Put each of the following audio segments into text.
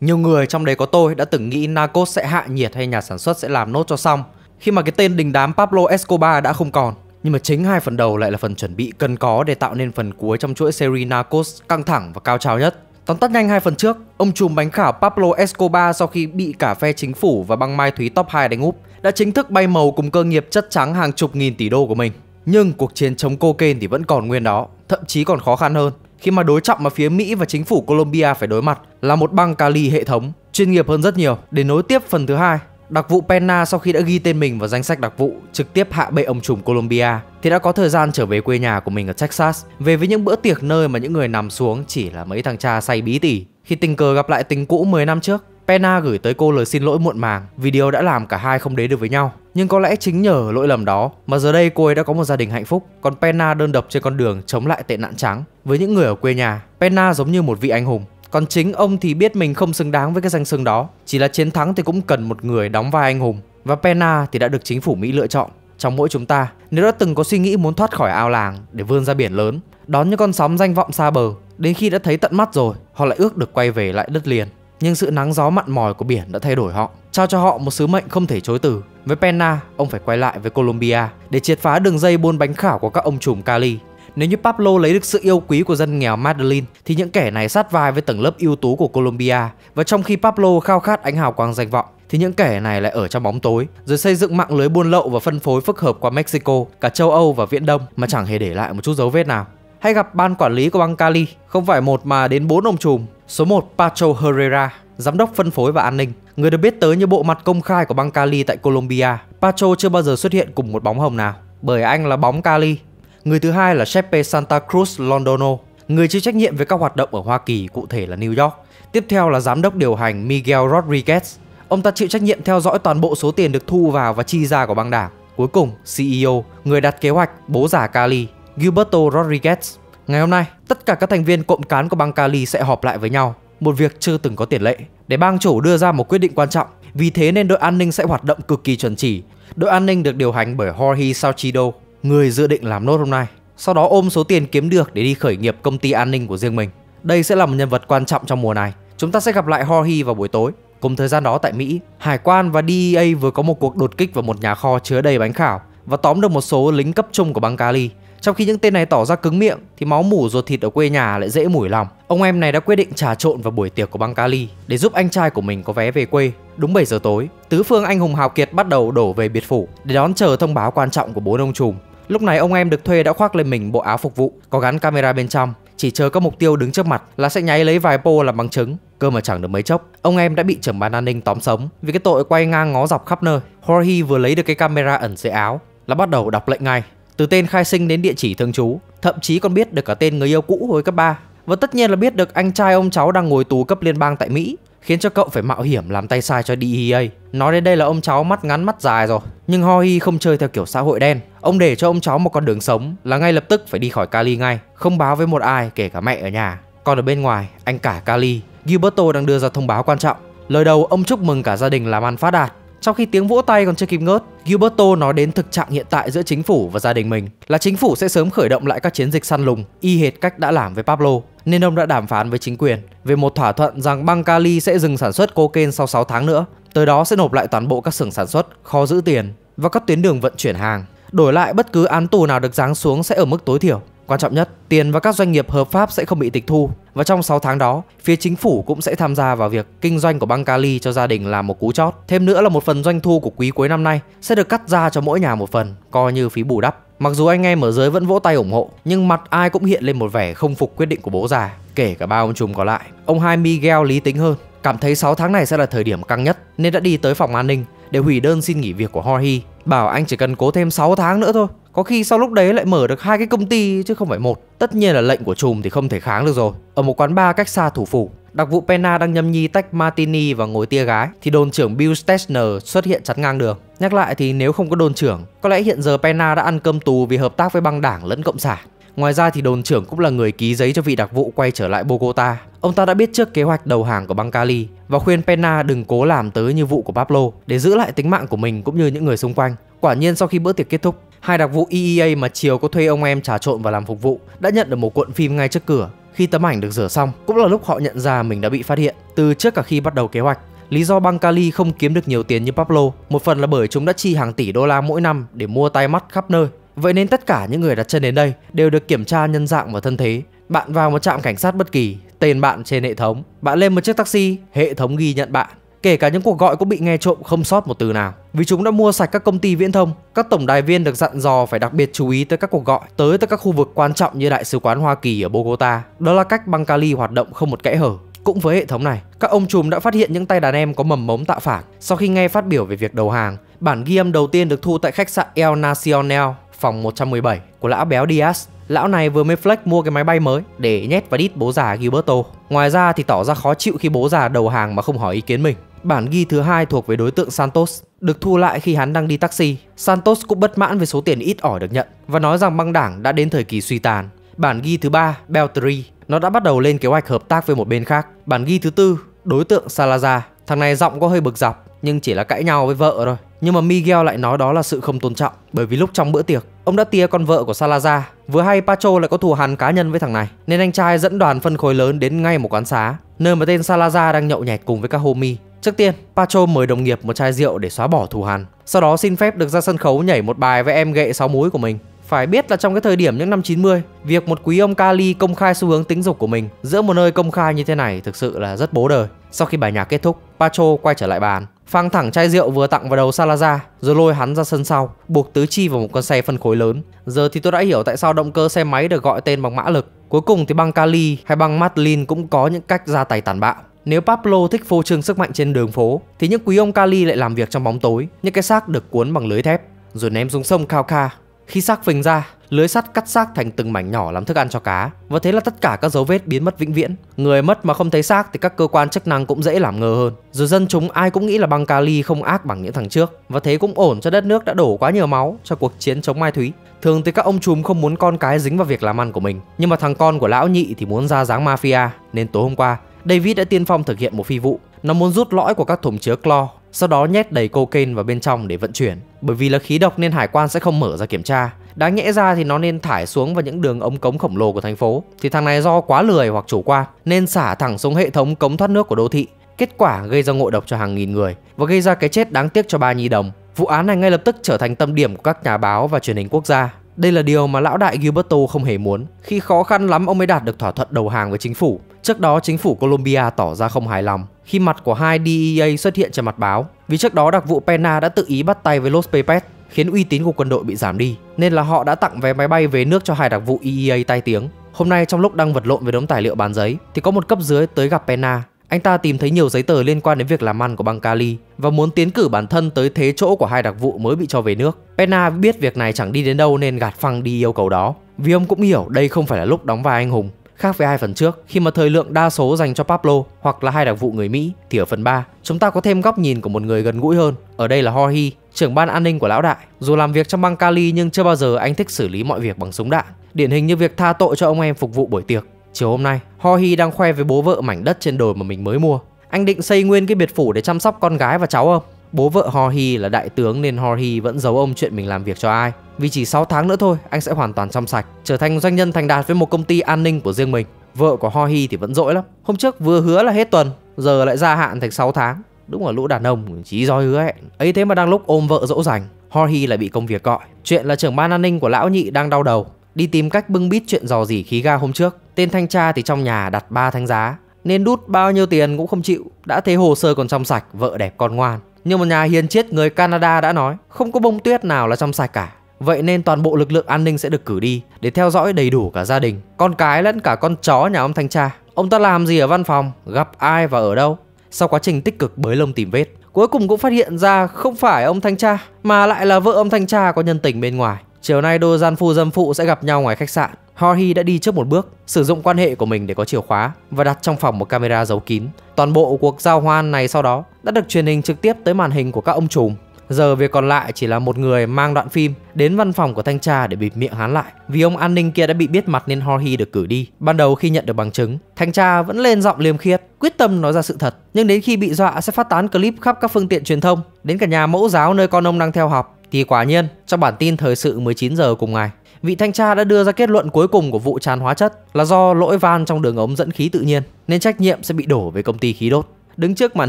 Nhiều người trong đấy có tôi đã từng nghĩ Narcos sẽ hạ nhiệt hay nhà sản xuất sẽ làm nốt cho xong khi mà cái tên đình đám Pablo Escobar đã không còn. Nhưng mà chính hai phần đầu lại là phần chuẩn bị cần có để tạo nên phần cuối trong chuỗi series Narcos căng thẳng và cao trào nhất. Tóm tắt nhanh hai phần trước, ông trùm bánh khảo Pablo Escobar sau khi bị cả phe chính phủ và băng mai thúy top 2 đánh úp đã chính thức bay màu cùng cơ nghiệp chất trắng hàng chục nghìn tỷ đô của mình. Nhưng cuộc chiến chống cocaine thì vẫn còn nguyên đó, thậm chí còn khó khăn hơn khi mà đối trọng mà phía Mỹ và chính phủ Colombia phải đối mặt là một băng Cali hệ thống, chuyên nghiệp hơn rất nhiều. Để nối tiếp phần thứ hai, đặc vụ Pena sau khi đã ghi tên mình vào danh sách đặc vụ trực tiếp hạ bệ ông trùm Colombia thì đã có thời gian trở về quê nhà của mình ở Texas, về với những bữa tiệc nơi mà những người nằm xuống chỉ là mấy thằng cha say bí tỉ. Khi tình cờ gặp lại tình cũ 10 năm trước, Pena gửi tới cô lời xin lỗi muộn màng vì điều đã làm cả hai không đến được với nhau. Nhưng có lẽ chính nhờ lỗi lầm đó mà giờ đây cô ấy đã có một gia đình hạnh phúc, còn Penna đơn độc trên con đường chống lại tệ nạn trắng. Với những người ở quê nhà, Penna giống như một vị anh hùng, còn chính ông thì biết mình không xứng đáng với cái danh xưng đó, chỉ là chiến thắng thì cũng cần một người đóng vai anh hùng. Và Penna thì đã được chính phủ Mỹ lựa chọn. Trong mỗi chúng ta, nếu đã từng có suy nghĩ muốn thoát khỏi ao làng để vươn ra biển lớn, đón những con sóng danh vọng xa bờ, đến khi đã thấy tận mắt rồi, họ lại ước được quay về lại đất liền. Nhưng sự nắng gió mặn mòi của biển đã thay đổi họ, trao cho họ một sứ mệnh không thể chối từ với Pena, ông phải quay lại với Colombia để triệt phá đường dây buôn bánh khảo của các ông trùm Cali. Nếu như Pablo lấy được sự yêu quý của dân nghèo Madeline, thì những kẻ này sát vai với tầng lớp ưu tú của Colombia và trong khi Pablo khao khát ánh hào quang danh vọng thì những kẻ này lại ở trong bóng tối rồi xây dựng mạng lưới buôn lậu và phân phối phức hợp qua Mexico, cả châu Âu và Viễn Đông mà chẳng hề để lại một chút dấu vết nào. Hay gặp ban quản lý của băng Cali, không phải một mà đến bốn ông trùm, số 1 Pacho Herrera, giám đốc phân phối và an ninh, người được biết tới như bộ mặt công khai của băng Cali tại Colombia. Pacho chưa bao giờ xuất hiện cùng một bóng hồng nào, bởi anh là bóng Cali. Người thứ hai là Chepe Santa Cruz Londono, người chịu trách nhiệm về các hoạt động ở Hoa Kỳ, cụ thể là New York. Tiếp theo là giám đốc điều hành Miguel Rodriguez. Ông ta chịu trách nhiệm theo dõi toàn bộ số tiền được thu vào và chi ra của băng đảng. Cuối cùng, CEO, người đặt kế hoạch, bố giả Cali, Gilberto Rodriguez. Ngày hôm nay, tất cả các thành viên cộng cán của băng Cali sẽ họp lại với nhau một việc chưa từng có tiền lệ để bang chủ đưa ra một quyết định quan trọng. Vì thế nên đội an ninh sẽ hoạt động cực kỳ chuẩn chỉ. Đội an ninh được điều hành bởi Jorge Salcido, người dự định làm nốt hôm nay. Sau đó ôm số tiền kiếm được để đi khởi nghiệp công ty an ninh của riêng mình. Đây sẽ là một nhân vật quan trọng trong mùa này. Chúng ta sẽ gặp lại Jorge vào buổi tối. Cùng thời gian đó tại Mỹ, Hải quan và DEA vừa có một cuộc đột kích vào một nhà kho chứa đầy bánh khảo và tóm được một số lính cấp trung của bang Cali. Trong khi những tên này tỏ ra cứng miệng thì máu mủ ruột thịt ở quê nhà lại dễ mủi lòng. Ông em này đã quyết định trà trộn vào buổi tiệc của băng Kali để giúp anh trai của mình có vé về quê. Đúng 7 giờ tối, tứ phương anh hùng hào kiệt bắt đầu đổ về biệt phủ để đón chờ thông báo quan trọng của bố ông trùm. Lúc này ông em được thuê đã khoác lên mình bộ áo phục vụ, có gắn camera bên trong, chỉ chờ các mục tiêu đứng trước mặt là sẽ nháy lấy vài pô làm bằng chứng. Cơ mà chẳng được mấy chốc, ông em đã bị trưởng ban an ninh tóm sống vì cái tội quay ngang ngó dọc khắp nơi. Jorge vừa lấy được cái camera ẩn dưới áo là bắt đầu đọc lệnh ngay từ tên khai sinh đến địa chỉ thường trú, thậm chí còn biết được cả tên người yêu cũ hồi cấp 3. Và tất nhiên là biết được anh trai ông cháu đang ngồi tù cấp liên bang tại Mỹ, khiến cho cậu phải mạo hiểm làm tay sai cho DEA. Nói đến đây là ông cháu mắt ngắn mắt dài rồi, nhưng Hoi không chơi theo kiểu xã hội đen. Ông để cho ông cháu một con đường sống là ngay lập tức phải đi khỏi Cali ngay, không báo với một ai kể cả mẹ ở nhà. Còn ở bên ngoài, anh cả Cali, Gilberto đang đưa ra thông báo quan trọng. Lời đầu ông chúc mừng cả gia đình làm ăn phát đạt trong khi tiếng vỗ tay còn chưa kịp ngớt, Gilberto nói đến thực trạng hiện tại giữa chính phủ và gia đình mình là chính phủ sẽ sớm khởi động lại các chiến dịch săn lùng y hệt cách đã làm với Pablo nên ông đã đàm phán với chính quyền về một thỏa thuận rằng bang Cali sẽ dừng sản xuất cocaine sau 6 tháng nữa, tới đó sẽ nộp lại toàn bộ các xưởng sản xuất, kho giữ tiền và các tuyến đường vận chuyển hàng. Đổi lại bất cứ án tù nào được giáng xuống sẽ ở mức tối thiểu Quan trọng nhất, tiền và các doanh nghiệp hợp pháp sẽ không bị tịch thu và trong 6 tháng đó, phía chính phủ cũng sẽ tham gia vào việc kinh doanh của băng Cali cho gia đình làm một cú chót. Thêm nữa là một phần doanh thu của quý cuối năm nay sẽ được cắt ra cho mỗi nhà một phần, coi như phí bù đắp. Mặc dù anh em ở dưới vẫn vỗ tay ủng hộ, nhưng mặt ai cũng hiện lên một vẻ không phục quyết định của bố già, kể cả ba ông trùm còn lại. Ông hai Miguel lý tính hơn, cảm thấy 6 tháng này sẽ là thời điểm căng nhất nên đã đi tới phòng an ninh để hủy đơn xin nghỉ việc của Jorge, bảo anh chỉ cần cố thêm 6 tháng nữa thôi có khi sau lúc đấy lại mở được hai cái công ty chứ không phải một. Tất nhiên là lệnh của trùm thì không thể kháng được rồi. Ở một quán bar cách xa thủ phủ, đặc vụ Pena đang nhâm nhi tách martini và ngồi tia gái thì đồn trưởng Bill Stessner xuất hiện chắn ngang đường. Nhắc lại thì nếu không có đồn trưởng, có lẽ hiện giờ Pena đã ăn cơm tù vì hợp tác với băng đảng lẫn cộng sản. Ngoài ra thì đồn trưởng cũng là người ký giấy cho vị đặc vụ quay trở lại Bogota. Ông ta đã biết trước kế hoạch đầu hàng của băng Cali và khuyên Pena đừng cố làm tới như vụ của Pablo để giữ lại tính mạng của mình cũng như những người xung quanh. Quả nhiên sau khi bữa tiệc kết thúc, Hai đặc vụ EEA mà Chiều có thuê ông em trà trộn và làm phục vụ đã nhận được một cuộn phim ngay trước cửa. Khi tấm ảnh được rửa xong, cũng là lúc họ nhận ra mình đã bị phát hiện từ trước cả khi bắt đầu kế hoạch. Lý do băng Cali không kiếm được nhiều tiền như Pablo, một phần là bởi chúng đã chi hàng tỷ đô la mỗi năm để mua tay mắt khắp nơi. Vậy nên tất cả những người đặt chân đến đây đều được kiểm tra nhân dạng và thân thế. Bạn vào một trạm cảnh sát bất kỳ, tên bạn trên hệ thống, bạn lên một chiếc taxi, hệ thống ghi nhận bạn. Kể cả những cuộc gọi cũng bị nghe trộm không sót một từ nào Vì chúng đã mua sạch các công ty viễn thông Các tổng đài viên được dặn dò phải đặc biệt chú ý tới các cuộc gọi Tới tới các khu vực quan trọng như Đại sứ quán Hoa Kỳ ở Bogota Đó là cách băng Cali hoạt động không một kẽ hở cũng với hệ thống này, các ông trùm đã phát hiện những tay đàn em có mầm mống tạo phản. Sau khi nghe phát biểu về việc đầu hàng, bản ghi âm đầu tiên được thu tại khách sạn El Nacional, phòng 117 của lão béo Diaz. Lão này vừa mới flex mua cái máy bay mới để nhét vào đít bố già Gilberto. Ngoài ra thì tỏ ra khó chịu khi bố già đầu hàng mà không hỏi ý kiến mình. Bản ghi thứ hai thuộc về đối tượng Santos, được thu lại khi hắn đang đi taxi. Santos cũng bất mãn với số tiền ít ỏi được nhận và nói rằng băng đảng đã đến thời kỳ suy tàn. Bản ghi thứ ba, Beltri, nó đã bắt đầu lên kế hoạch hợp tác với một bên khác. Bản ghi thứ tư, đối tượng Salazar, thằng này giọng có hơi bực dọc nhưng chỉ là cãi nhau với vợ thôi. Nhưng mà Miguel lại nói đó là sự không tôn trọng Bởi vì lúc trong bữa tiệc Ông đã tia con vợ của Salazar Vừa hay Pacho lại có thù hằn cá nhân với thằng này Nên anh trai dẫn đoàn phân khối lớn đến ngay một quán xá Nơi mà tên Salazar đang nhậu nhẹt cùng với các homie Trước tiên, Pacho mời đồng nghiệp một chai rượu để xóa bỏ thù hằn, sau đó xin phép được ra sân khấu nhảy một bài với em gậy sáu múi của mình. Phải biết là trong cái thời điểm những năm 90, việc một quý ông Kali công khai xu hướng tính dục của mình giữa một nơi công khai như thế này thực sự là rất bố đời. Sau khi bài nhạc kết thúc, Pacho quay trở lại bàn, phang thẳng chai rượu vừa tặng vào đầu Salazar, rồi lôi hắn ra sân sau, buộc tứ chi vào một con xe phân khối lớn. Giờ thì tôi đã hiểu tại sao động cơ xe máy được gọi tên bằng mã lực. Cuối cùng thì băng Kali hay băng Madeline cũng có những cách ra tay tàn bạo. Nếu Pablo thích phô trương sức mạnh trên đường phố, thì những quý ông Kali lại làm việc trong bóng tối, những cái xác được cuốn bằng lưới thép, rồi ném xuống sông Khao Kha. Khi xác phình ra, lưới sắt cắt xác thành từng mảnh nhỏ làm thức ăn cho cá. Và thế là tất cả các dấu vết biến mất vĩnh viễn. Người mất mà không thấy xác thì các cơ quan chức năng cũng dễ làm ngờ hơn. Rồi dân chúng ai cũng nghĩ là băng Kali không ác bằng những thằng trước. Và thế cũng ổn cho đất nước đã đổ quá nhiều máu cho cuộc chiến chống Mai Thúy. Thường thì các ông chùm không muốn con cái dính vào việc làm ăn của mình Nhưng mà thằng con của lão nhị thì muốn ra dáng mafia Nên tối hôm qua David đã tiên phong thực hiện một phi vụ. Nó muốn rút lõi của các thùng chứa clo, sau đó nhét đầy cocaine vào bên trong để vận chuyển. Bởi vì là khí độc nên hải quan sẽ không mở ra kiểm tra. Đáng nhẽ ra thì nó nên thải xuống vào những đường ống cống khổng lồ của thành phố. Thì thằng này do quá lười hoặc chủ quan nên xả thẳng xuống hệ thống cống thoát nước của đô thị. Kết quả gây ra ngộ độc cho hàng nghìn người và gây ra cái chết đáng tiếc cho ba nhi đồng. Vụ án này ngay lập tức trở thành tâm điểm của các nhà báo và truyền hình quốc gia. Đây là điều mà lão đại Gilberto không hề muốn. Khi khó khăn lắm ông mới đạt được thỏa thuận đầu hàng với chính phủ Trước đó, chính phủ Colombia tỏ ra không hài lòng khi mặt của hai DEA xuất hiện trên mặt báo vì trước đó đặc vụ Pena đã tự ý bắt tay với Los Pepes khiến uy tín của quân đội bị giảm đi nên là họ đã tặng vé máy bay về nước cho hai đặc vụ EEA tai tiếng. Hôm nay trong lúc đang vật lộn với đống tài liệu bàn giấy thì có một cấp dưới tới gặp Pena. Anh ta tìm thấy nhiều giấy tờ liên quan đến việc làm ăn của bang Cali và muốn tiến cử bản thân tới thế chỗ của hai đặc vụ mới bị cho về nước. Pena biết việc này chẳng đi đến đâu nên gạt phăng đi yêu cầu đó. Vì ông cũng hiểu đây không phải là lúc đóng vai anh hùng Khác với hai phần trước, khi mà thời lượng đa số dành cho Pablo hoặc là hai đặc vụ người Mỹ thì ở phần 3, chúng ta có thêm góc nhìn của một người gần gũi hơn. Ở đây là Jorge, trưởng ban an ninh của lão đại. Dù làm việc trong băng Cali nhưng chưa bao giờ anh thích xử lý mọi việc bằng súng đạn, điển hình như việc tha tội cho ông em phục vụ buổi tiệc. Chiều hôm nay, Jorge đang khoe với bố vợ mảnh đất trên đồi mà mình mới mua. Anh định xây nguyên cái biệt phủ để chăm sóc con gái và cháu ông. Bố vợ Horhi là đại tướng nên Horhi vẫn giấu ông chuyện mình làm việc cho ai. Vì chỉ 6 tháng nữa thôi, anh sẽ hoàn toàn trong sạch, trở thành doanh nhân thành đạt với một công ty an ninh của riêng mình. Vợ của Horhi thì vẫn dỗi lắm. Hôm trước vừa hứa là hết tuần, giờ lại gia hạn thành 6 tháng. Đúng là lũ đàn ông chỉ roi hứa hẹn. Ấy thế mà đang lúc ôm vợ dỗ dành, Horhi lại bị công việc gọi. Chuyện là trưởng ban an ninh của lão nhị đang đau đầu, đi tìm cách bưng bít chuyện dò dỉ khí ga hôm trước. Tên thanh tra thì trong nhà đặt 3 tháng giá, nên đút bao nhiêu tiền cũng không chịu, đã thế hồ sơ còn trong sạch, vợ đẹp con ngoan. Như một nhà hiền chết người Canada đã nói, không có bông tuyết nào là trong sạch cả. Vậy nên toàn bộ lực lượng an ninh sẽ được cử đi để theo dõi đầy đủ cả gia đình, con cái lẫn cả con chó nhà ông thanh tra. Ông ta làm gì ở văn phòng, gặp ai và ở đâu. Sau quá trình tích cực bới lông tìm vết, cuối cùng cũng phát hiện ra không phải ông thanh tra mà lại là vợ ông thanh tra có nhân tình bên ngoài. Chiều nay đôi gian phu dâm phụ sẽ gặp nhau ngoài khách sạn. Horhi đã đi trước một bước, sử dụng quan hệ của mình để có chìa khóa và đặt trong phòng một camera giấu kín. Toàn bộ cuộc giao hoan này sau đó đã được truyền hình trực tiếp tới màn hình của các ông trùm. Giờ việc còn lại chỉ là một người mang đoạn phim đến văn phòng của thanh tra để bịt miệng hắn lại. Vì ông an ninh kia đã bị biết mặt nên Horhi được cử đi. Ban đầu khi nhận được bằng chứng, thanh tra vẫn lên giọng liêm khiết, quyết tâm nói ra sự thật. Nhưng đến khi bị dọa sẽ phát tán clip khắp các phương tiện truyền thông, đến cả nhà mẫu giáo nơi con ông đang theo học. Thì quả nhiên, trong bản tin thời sự 19 giờ cùng ngày, vị thanh tra đã đưa ra kết luận cuối cùng của vụ tràn hóa chất là do lỗi van trong đường ống dẫn khí tự nhiên nên trách nhiệm sẽ bị đổ về công ty khí đốt. Đứng trước màn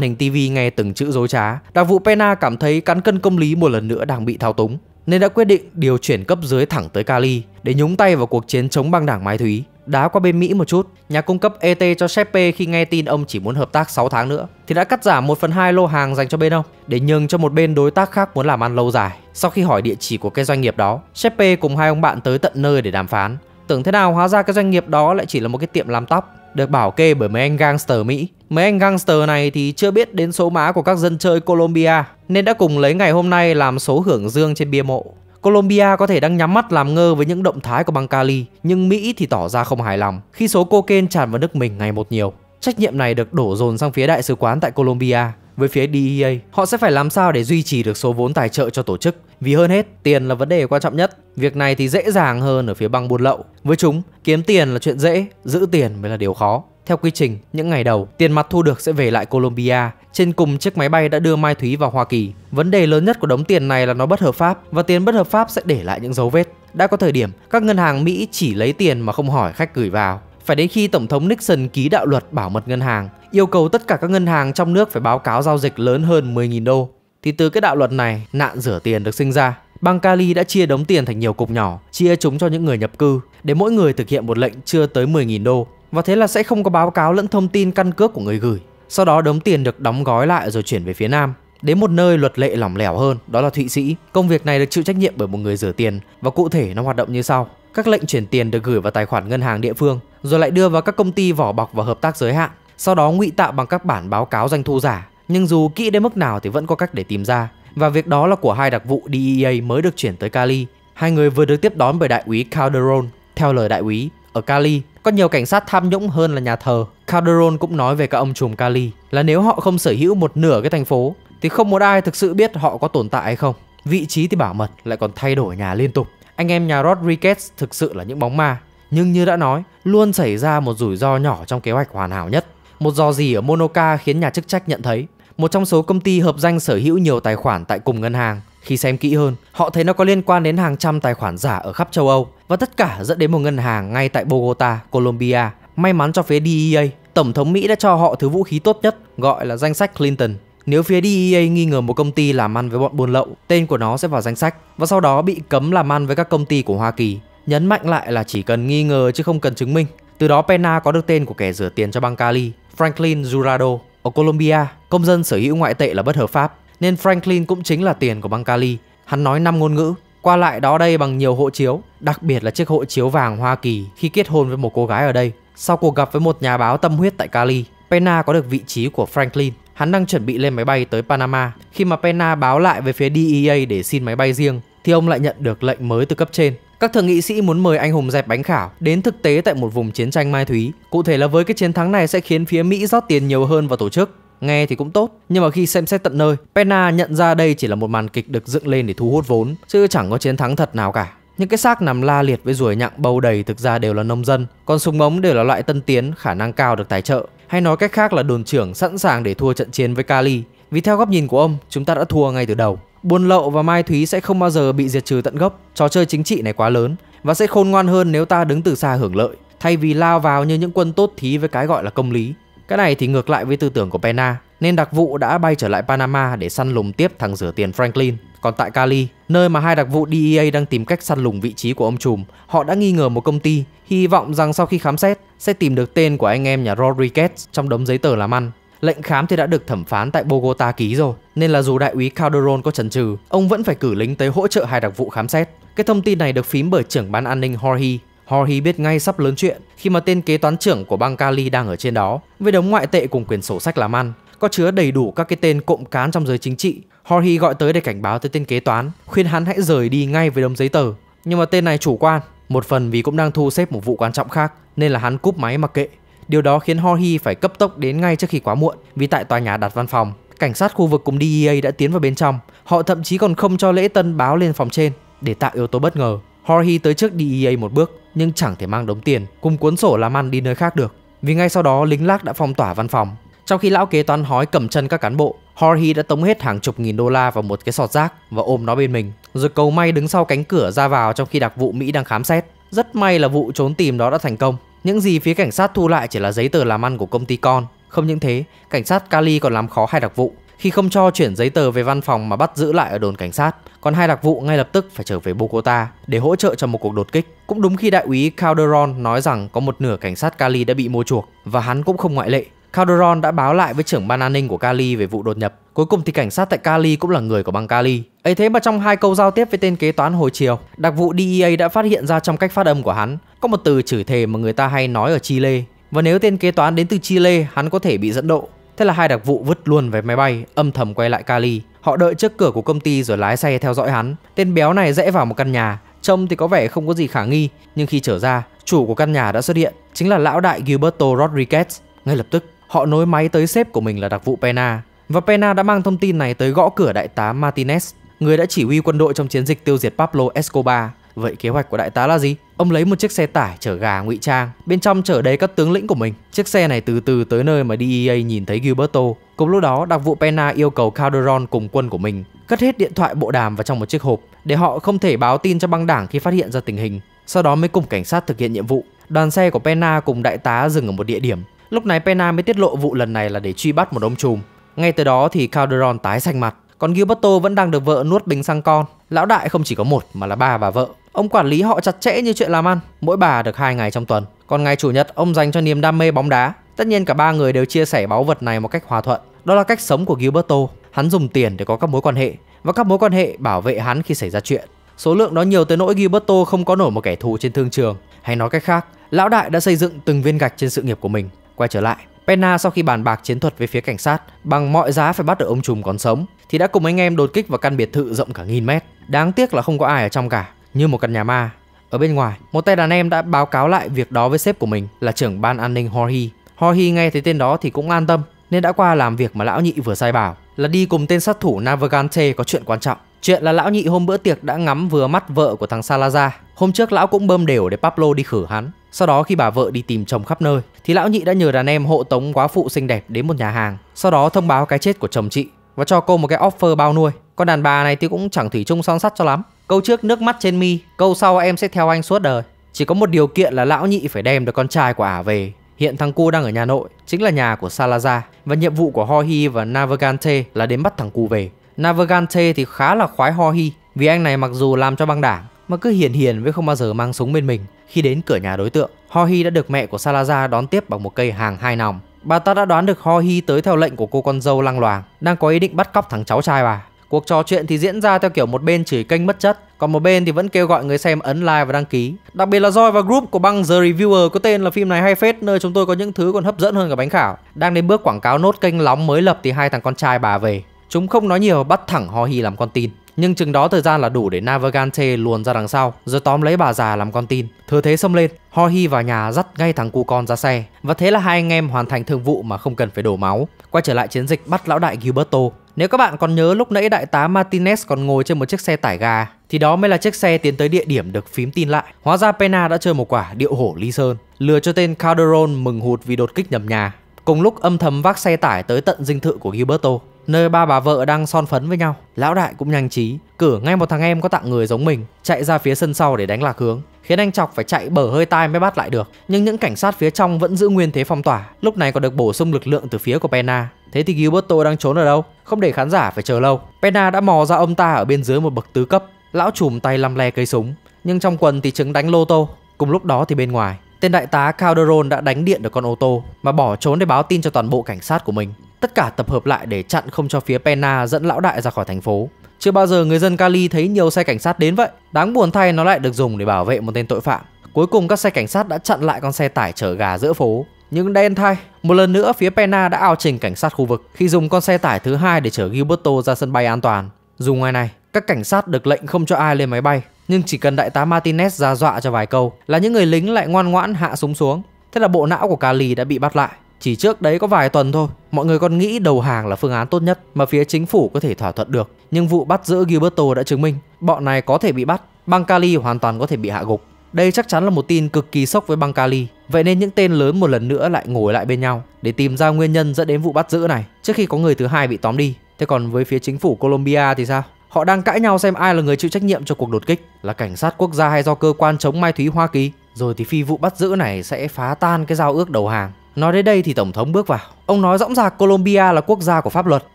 hình TV nghe từng chữ dối trá, đặc vụ Pena cảm thấy cán cân công lý một lần nữa đang bị thao túng nên đã quyết định điều chuyển cấp dưới thẳng tới Cali để nhúng tay vào cuộc chiến chống băng đảng Mai Thúy đá qua bên Mỹ một chút. Nhà cung cấp ET cho Shepe khi nghe tin ông chỉ muốn hợp tác 6 tháng nữa thì đã cắt giảm 1 phần 2 lô hàng dành cho bên ông để nhường cho một bên đối tác khác muốn làm ăn lâu dài. Sau khi hỏi địa chỉ của cái doanh nghiệp đó, Shepe cùng hai ông bạn tới tận nơi để đàm phán. Tưởng thế nào hóa ra cái doanh nghiệp đó lại chỉ là một cái tiệm làm tóc được bảo kê bởi mấy anh gangster Mỹ. Mấy anh gangster này thì chưa biết đến số má của các dân chơi Colombia nên đã cùng lấy ngày hôm nay làm số hưởng dương trên bia mộ. Colombia có thể đang nhắm mắt làm ngơ với những động thái của bang Cali, nhưng Mỹ thì tỏ ra không hài lòng khi số cocaine tràn vào nước mình ngày một nhiều. Trách nhiệm này được đổ dồn sang phía đại sứ quán tại Colombia với phía DEA, họ sẽ phải làm sao để duy trì được số vốn tài trợ cho tổ chức. Vì hơn hết, tiền là vấn đề quan trọng nhất. Việc này thì dễ dàng hơn ở phía băng buôn lậu. Với chúng, kiếm tiền là chuyện dễ, giữ tiền mới là điều khó. Theo quy trình, những ngày đầu, tiền mặt thu được sẽ về lại Colombia. Trên cùng chiếc máy bay đã đưa Mai Thúy vào Hoa Kỳ. Vấn đề lớn nhất của đống tiền này là nó bất hợp pháp và tiền bất hợp pháp sẽ để lại những dấu vết. Đã có thời điểm, các ngân hàng Mỹ chỉ lấy tiền mà không hỏi khách gửi vào. Phải đến khi Tổng thống Nixon ký đạo luật bảo mật ngân hàng, yêu cầu tất cả các ngân hàng trong nước phải báo cáo giao dịch lớn hơn 10.000 đô. Thì từ cái đạo luật này, nạn rửa tiền được sinh ra. Bang Cali đã chia đống tiền thành nhiều cục nhỏ, chia chúng cho những người nhập cư, để mỗi người thực hiện một lệnh chưa tới 10.000 đô. Và thế là sẽ không có báo cáo lẫn thông tin căn cước của người gửi. Sau đó đống tiền được đóng gói lại rồi chuyển về phía Nam. Đến một nơi luật lệ lỏng lẻo hơn, đó là Thụy Sĩ. Công việc này được chịu trách nhiệm bởi một người rửa tiền và cụ thể nó hoạt động như sau. Các lệnh chuyển tiền được gửi vào tài khoản ngân hàng địa phương, rồi lại đưa vào các công ty vỏ bọc và hợp tác giới hạn, sau đó ngụy tạo bằng các bản báo cáo doanh thu giả. Nhưng dù kỹ đến mức nào thì vẫn có cách để tìm ra. Và việc đó là của hai đặc vụ DEA mới được chuyển tới Cali. Hai người vừa được tiếp đón bởi đại úy Calderon. Theo lời đại úy, ở Cali, có nhiều cảnh sát tham nhũng hơn là nhà thờ. Calderon cũng nói về các ông trùm Cali là nếu họ không sở hữu một nửa cái thành phố thì không một ai thực sự biết họ có tồn tại hay không. Vị trí thì bảo mật lại còn thay đổi nhà liên tục. Anh em nhà Rodriguez thực sự là những bóng ma. Nhưng như đã nói, luôn xảy ra một rủi ro nhỏ trong kế hoạch hoàn hảo nhất. Một dò gì ở Monoka khiến nhà chức trách nhận thấy một trong số công ty hợp danh sở hữu nhiều tài khoản tại cùng ngân hàng khi xem kỹ hơn, họ thấy nó có liên quan đến hàng trăm tài khoản giả ở khắp châu Âu và tất cả dẫn đến một ngân hàng ngay tại Bogota, Colombia. May mắn cho phía DEA, Tổng thống Mỹ đã cho họ thứ vũ khí tốt nhất gọi là danh sách Clinton. Nếu phía DEA nghi ngờ một công ty làm ăn với bọn buôn lậu, tên của nó sẽ vào danh sách và sau đó bị cấm làm ăn với các công ty của Hoa Kỳ. Nhấn mạnh lại là chỉ cần nghi ngờ chứ không cần chứng minh. Từ đó Pena có được tên của kẻ rửa tiền cho bang Cali, Franklin Jurado. Ở Colombia, công dân sở hữu ngoại tệ là bất hợp pháp nên Franklin cũng chính là tiền của băng Cali. Hắn nói 5 ngôn ngữ, qua lại đó đây bằng nhiều hộ chiếu, đặc biệt là chiếc hộ chiếu vàng Hoa Kỳ khi kết hôn với một cô gái ở đây. Sau cuộc gặp với một nhà báo tâm huyết tại Cali, Pena có được vị trí của Franklin. Hắn đang chuẩn bị lên máy bay tới Panama. Khi mà Pena báo lại về phía DEA để xin máy bay riêng, thì ông lại nhận được lệnh mới từ cấp trên. Các thượng nghị sĩ muốn mời anh hùng dẹp bánh khảo đến thực tế tại một vùng chiến tranh mai thúy. Cụ thể là với cái chiến thắng này sẽ khiến phía Mỹ rót tiền nhiều hơn vào tổ chức nghe thì cũng tốt, nhưng mà khi xem xét tận nơi, Penna nhận ra đây chỉ là một màn kịch được dựng lên để thu hút vốn, chứ chẳng có chiến thắng thật nào cả. Những cái xác nằm la liệt với ruồi nhặng bầu đầy thực ra đều là nông dân, còn súng ống đều là loại tân tiến khả năng cao được tài trợ. Hay nói cách khác là đồn trưởng sẵn sàng để thua trận chiến với Kali, vì theo góc nhìn của ông, chúng ta đã thua ngay từ đầu. Buôn lậu và Mai Thúy sẽ không bao giờ bị diệt trừ tận gốc, trò chơi chính trị này quá lớn và sẽ khôn ngoan hơn nếu ta đứng từ xa hưởng lợi, thay vì lao vào như những quân tốt thí với cái gọi là công lý. Cái này thì ngược lại với tư tưởng của Pena, nên đặc vụ đã bay trở lại Panama để săn lùng tiếp thằng rửa tiền Franklin. Còn tại Cali, nơi mà hai đặc vụ DEA đang tìm cách săn lùng vị trí của ông trùm, họ đã nghi ngờ một công ty, hy vọng rằng sau khi khám xét sẽ tìm được tên của anh em nhà Rodriguez trong đống giấy tờ làm ăn. Lệnh khám thì đã được thẩm phán tại Bogota ký rồi, nên là dù đại úy Calderon có chần chừ, ông vẫn phải cử lính tới hỗ trợ hai đặc vụ khám xét. Cái thông tin này được phím bởi trưởng ban an ninh Jorge, Jorge biết ngay sắp lớn chuyện khi mà tên kế toán trưởng của bang Cali đang ở trên đó. Với đống ngoại tệ cùng quyển sổ sách làm ăn, có chứa đầy đủ các cái tên cộng cán trong giới chính trị. Jorge gọi tới để cảnh báo tới tên kế toán, khuyên hắn hãy rời đi ngay với đống giấy tờ. Nhưng mà tên này chủ quan, một phần vì cũng đang thu xếp một vụ quan trọng khác nên là hắn cúp máy mặc kệ. Điều đó khiến Jorge phải cấp tốc đến ngay trước khi quá muộn vì tại tòa nhà đặt văn phòng. Cảnh sát khu vực cùng DEA đã tiến vào bên trong, họ thậm chí còn không cho lễ tân báo lên phòng trên để tạo yếu tố bất ngờ. Jorge tới trước DEA một bước, nhưng chẳng thể mang đống tiền cùng cuốn sổ làm ăn đi nơi khác được vì ngay sau đó lính lác đã phong tỏa văn phòng trong khi lão kế toán hói cầm chân các cán bộ Jorge đã tống hết hàng chục nghìn đô la vào một cái sọt rác và ôm nó bên mình rồi cầu may đứng sau cánh cửa ra vào trong khi đặc vụ Mỹ đang khám xét rất may là vụ trốn tìm đó đã thành công những gì phía cảnh sát thu lại chỉ là giấy tờ làm ăn của công ty con không những thế cảnh sát Cali còn làm khó hai đặc vụ khi không cho chuyển giấy tờ về văn phòng mà bắt giữ lại ở đồn cảnh sát. Còn hai đặc vụ ngay lập tức phải trở về Bogota để hỗ trợ cho một cuộc đột kích. Cũng đúng khi đại úy Calderon nói rằng có một nửa cảnh sát Cali đã bị mua chuộc và hắn cũng không ngoại lệ. Calderon đã báo lại với trưởng ban an ninh của Cali về vụ đột nhập. Cuối cùng thì cảnh sát tại Cali cũng là người của băng Cali. Ấy thế mà trong hai câu giao tiếp với tên kế toán hồi chiều, đặc vụ DEA đã phát hiện ra trong cách phát âm của hắn có một từ chửi thề mà người ta hay nói ở Chile. Và nếu tên kế toán đến từ Chile, hắn có thể bị dẫn độ. Thế là hai đặc vụ vứt luôn vé máy bay, âm thầm quay lại Cali. Họ đợi trước cửa của công ty rồi lái xe theo dõi hắn. Tên béo này rẽ vào một căn nhà, trông thì có vẻ không có gì khả nghi, nhưng khi trở ra, chủ của căn nhà đã xuất hiện, chính là lão đại Gilberto Rodriguez. Ngay lập tức, họ nối máy tới sếp của mình là đặc vụ Pena, và Pena đã mang thông tin này tới gõ cửa đại tá Martinez, người đã chỉ huy quân đội trong chiến dịch tiêu diệt Pablo Escobar. Vậy kế hoạch của đại tá là gì? Ông lấy một chiếc xe tải chở gà ngụy trang, bên trong chở đầy các tướng lĩnh của mình. Chiếc xe này từ từ tới nơi mà DEA nhìn thấy Gilberto. Cùng lúc đó, đặc vụ Pena yêu cầu Calderon cùng quân của mình cất hết điện thoại bộ đàm vào trong một chiếc hộp để họ không thể báo tin cho băng đảng khi phát hiện ra tình hình. Sau đó mới cùng cảnh sát thực hiện nhiệm vụ. Đoàn xe của Pena cùng đại tá dừng ở một địa điểm. Lúc này Pena mới tiết lộ vụ lần này là để truy bắt một ông trùm. Ngay từ đó thì Calderon tái xanh mặt, còn Gilberto vẫn đang được vợ nuốt bình xăng con. Lão đại không chỉ có một mà là ba bà vợ. Ông quản lý họ chặt chẽ như chuyện làm ăn, mỗi bà được 2 ngày trong tuần. Còn ngày chủ nhật ông dành cho niềm đam mê bóng đá. Tất nhiên cả ba người đều chia sẻ báu vật này một cách hòa thuận. Đó là cách sống của Gilberto. Hắn dùng tiền để có các mối quan hệ và các mối quan hệ bảo vệ hắn khi xảy ra chuyện. Số lượng đó nhiều tới nỗi Gilberto không có nổi một kẻ thù trên thương trường. Hay nói cách khác, lão đại đã xây dựng từng viên gạch trên sự nghiệp của mình. Quay trở lại, Penna sau khi bàn bạc chiến thuật với phía cảnh sát bằng mọi giá phải bắt được ông trùm còn sống thì đã cùng anh em đột kích vào căn biệt thự rộng cả nghìn mét. Đáng tiếc là không có ai ở trong cả như một căn nhà ma. Ở bên ngoài, một tay đàn em đã báo cáo lại việc đó với sếp của mình là trưởng ban an ninh Horhi. Horhi nghe thấy tên đó thì cũng an tâm nên đã qua làm việc mà lão nhị vừa sai bảo là đi cùng tên sát thủ Navagante có chuyện quan trọng. Chuyện là lão nhị hôm bữa tiệc đã ngắm vừa mắt vợ của thằng Salazar. Hôm trước lão cũng bơm đều để Pablo đi khử hắn. Sau đó khi bà vợ đi tìm chồng khắp nơi thì lão nhị đã nhờ đàn em hộ tống quá phụ xinh đẹp đến một nhà hàng. Sau đó thông báo cái chết của chồng chị và cho cô một cái offer bao nuôi. Con đàn bà này thì cũng chẳng thủy chung son sắt cho lắm. Câu trước nước mắt trên mi, câu sau em sẽ theo anh suốt đời. Chỉ có một điều kiện là lão nhị phải đem được con trai của ả về. Hiện thằng cu đang ở nhà nội, chính là nhà của Salazar và nhiệm vụ của Hohi và Navagante là đến bắt thằng cu về. Navagante thì khá là khoái Hohi vì anh này mặc dù làm cho băng đảng mà cứ hiền hiền với không bao giờ mang súng bên mình. Khi đến cửa nhà đối tượng, Hohi đã được mẹ của Salazar đón tiếp bằng một cây hàng hai nòng. Bà ta đã đoán được Hohi tới theo lệnh của cô con dâu lăng loàng, đang có ý định bắt cóc thằng cháu trai bà. Cuộc trò chuyện thì diễn ra theo kiểu một bên chửi kênh mất chất, còn một bên thì vẫn kêu gọi người xem ấn like và đăng ký. Đặc biệt là Joy và group của băng The Reviewer có tên là phim này hay phết nơi chúng tôi có những thứ còn hấp dẫn hơn cả bánh khảo. Đang đến bước quảng cáo nốt kênh lóng mới lập thì hai thằng con trai bà về. Chúng không nói nhiều bắt thẳng Ho Hi làm con tin. Nhưng chừng đó thời gian là đủ để Navagante luồn ra đằng sau Rồi tóm lấy bà già làm con tin Thừa thế xông lên Ho Hi vào nhà dắt ngay thằng cu con ra xe Và thế là hai anh em hoàn thành thương vụ mà không cần phải đổ máu Quay trở lại chiến dịch bắt lão đại Gilberto nếu các bạn còn nhớ lúc nãy đại tá Martinez còn ngồi trên một chiếc xe tải gà thì đó mới là chiếc xe tiến tới địa điểm được phím tin lại. Hóa ra Pena đã chơi một quả điệu hổ ly sơn, lừa cho tên Calderon mừng hụt vì đột kích nhầm nhà. Cùng lúc âm thầm vác xe tải tới tận dinh thự của Gilberto, nơi ba bà vợ đang son phấn với nhau. Lão đại cũng nhanh trí, cử ngay một thằng em có tặng người giống mình, chạy ra phía sân sau để đánh lạc hướng, khiến anh chọc phải chạy bở hơi tai mới bắt lại được. Nhưng những cảnh sát phía trong vẫn giữ nguyên thế phong tỏa, lúc này còn được bổ sung lực lượng từ phía của Pena Thế thì Gilberto đang trốn ở đâu? Không để khán giả phải chờ lâu. Pena đã mò ra ông ta ở bên dưới một bậc tứ cấp. Lão chùm tay lăm le cây súng, nhưng trong quần thì chứng đánh lô tô. Cùng lúc đó thì bên ngoài, tên đại tá Calderon đã đánh điện được con ô tô mà bỏ trốn để báo tin cho toàn bộ cảnh sát của mình. Tất cả tập hợp lại để chặn không cho phía Pena dẫn lão đại ra khỏi thành phố. Chưa bao giờ người dân Cali thấy nhiều xe cảnh sát đến vậy. Đáng buồn thay nó lại được dùng để bảo vệ một tên tội phạm. Cuối cùng các xe cảnh sát đã chặn lại con xe tải chở gà giữa phố nhưng đen thay, một lần nữa phía Pena đã ao trình cảnh sát khu vực khi dùng con xe tải thứ hai để chở Gilberto ra sân bay an toàn. Dù ngoài này, các cảnh sát được lệnh không cho ai lên máy bay, nhưng chỉ cần đại tá Martinez ra dọa cho vài câu là những người lính lại ngoan ngoãn hạ súng xuống. Thế là bộ não của Cali đã bị bắt lại. Chỉ trước đấy có vài tuần thôi, mọi người còn nghĩ đầu hàng là phương án tốt nhất mà phía chính phủ có thể thỏa thuận được. Nhưng vụ bắt giữ Gilberto đã chứng minh bọn này có thể bị bắt, bang Cali hoàn toàn có thể bị hạ gục. Đây chắc chắn là một tin cực kỳ sốc với bang Cali Vậy nên những tên lớn một lần nữa lại ngồi lại bên nhau để tìm ra nguyên nhân dẫn đến vụ bắt giữ này trước khi có người thứ hai bị tóm đi. Thế còn với phía chính phủ Colombia thì sao? Họ đang cãi nhau xem ai là người chịu trách nhiệm cho cuộc đột kích, là cảnh sát quốc gia hay do cơ quan chống Mai Thúy Hoa Kỳ. Rồi thì phi vụ bắt giữ này sẽ phá tan cái giao ước đầu hàng. Nói đến đây thì Tổng thống bước vào. Ông nói rõ ràng Colombia là quốc gia của pháp luật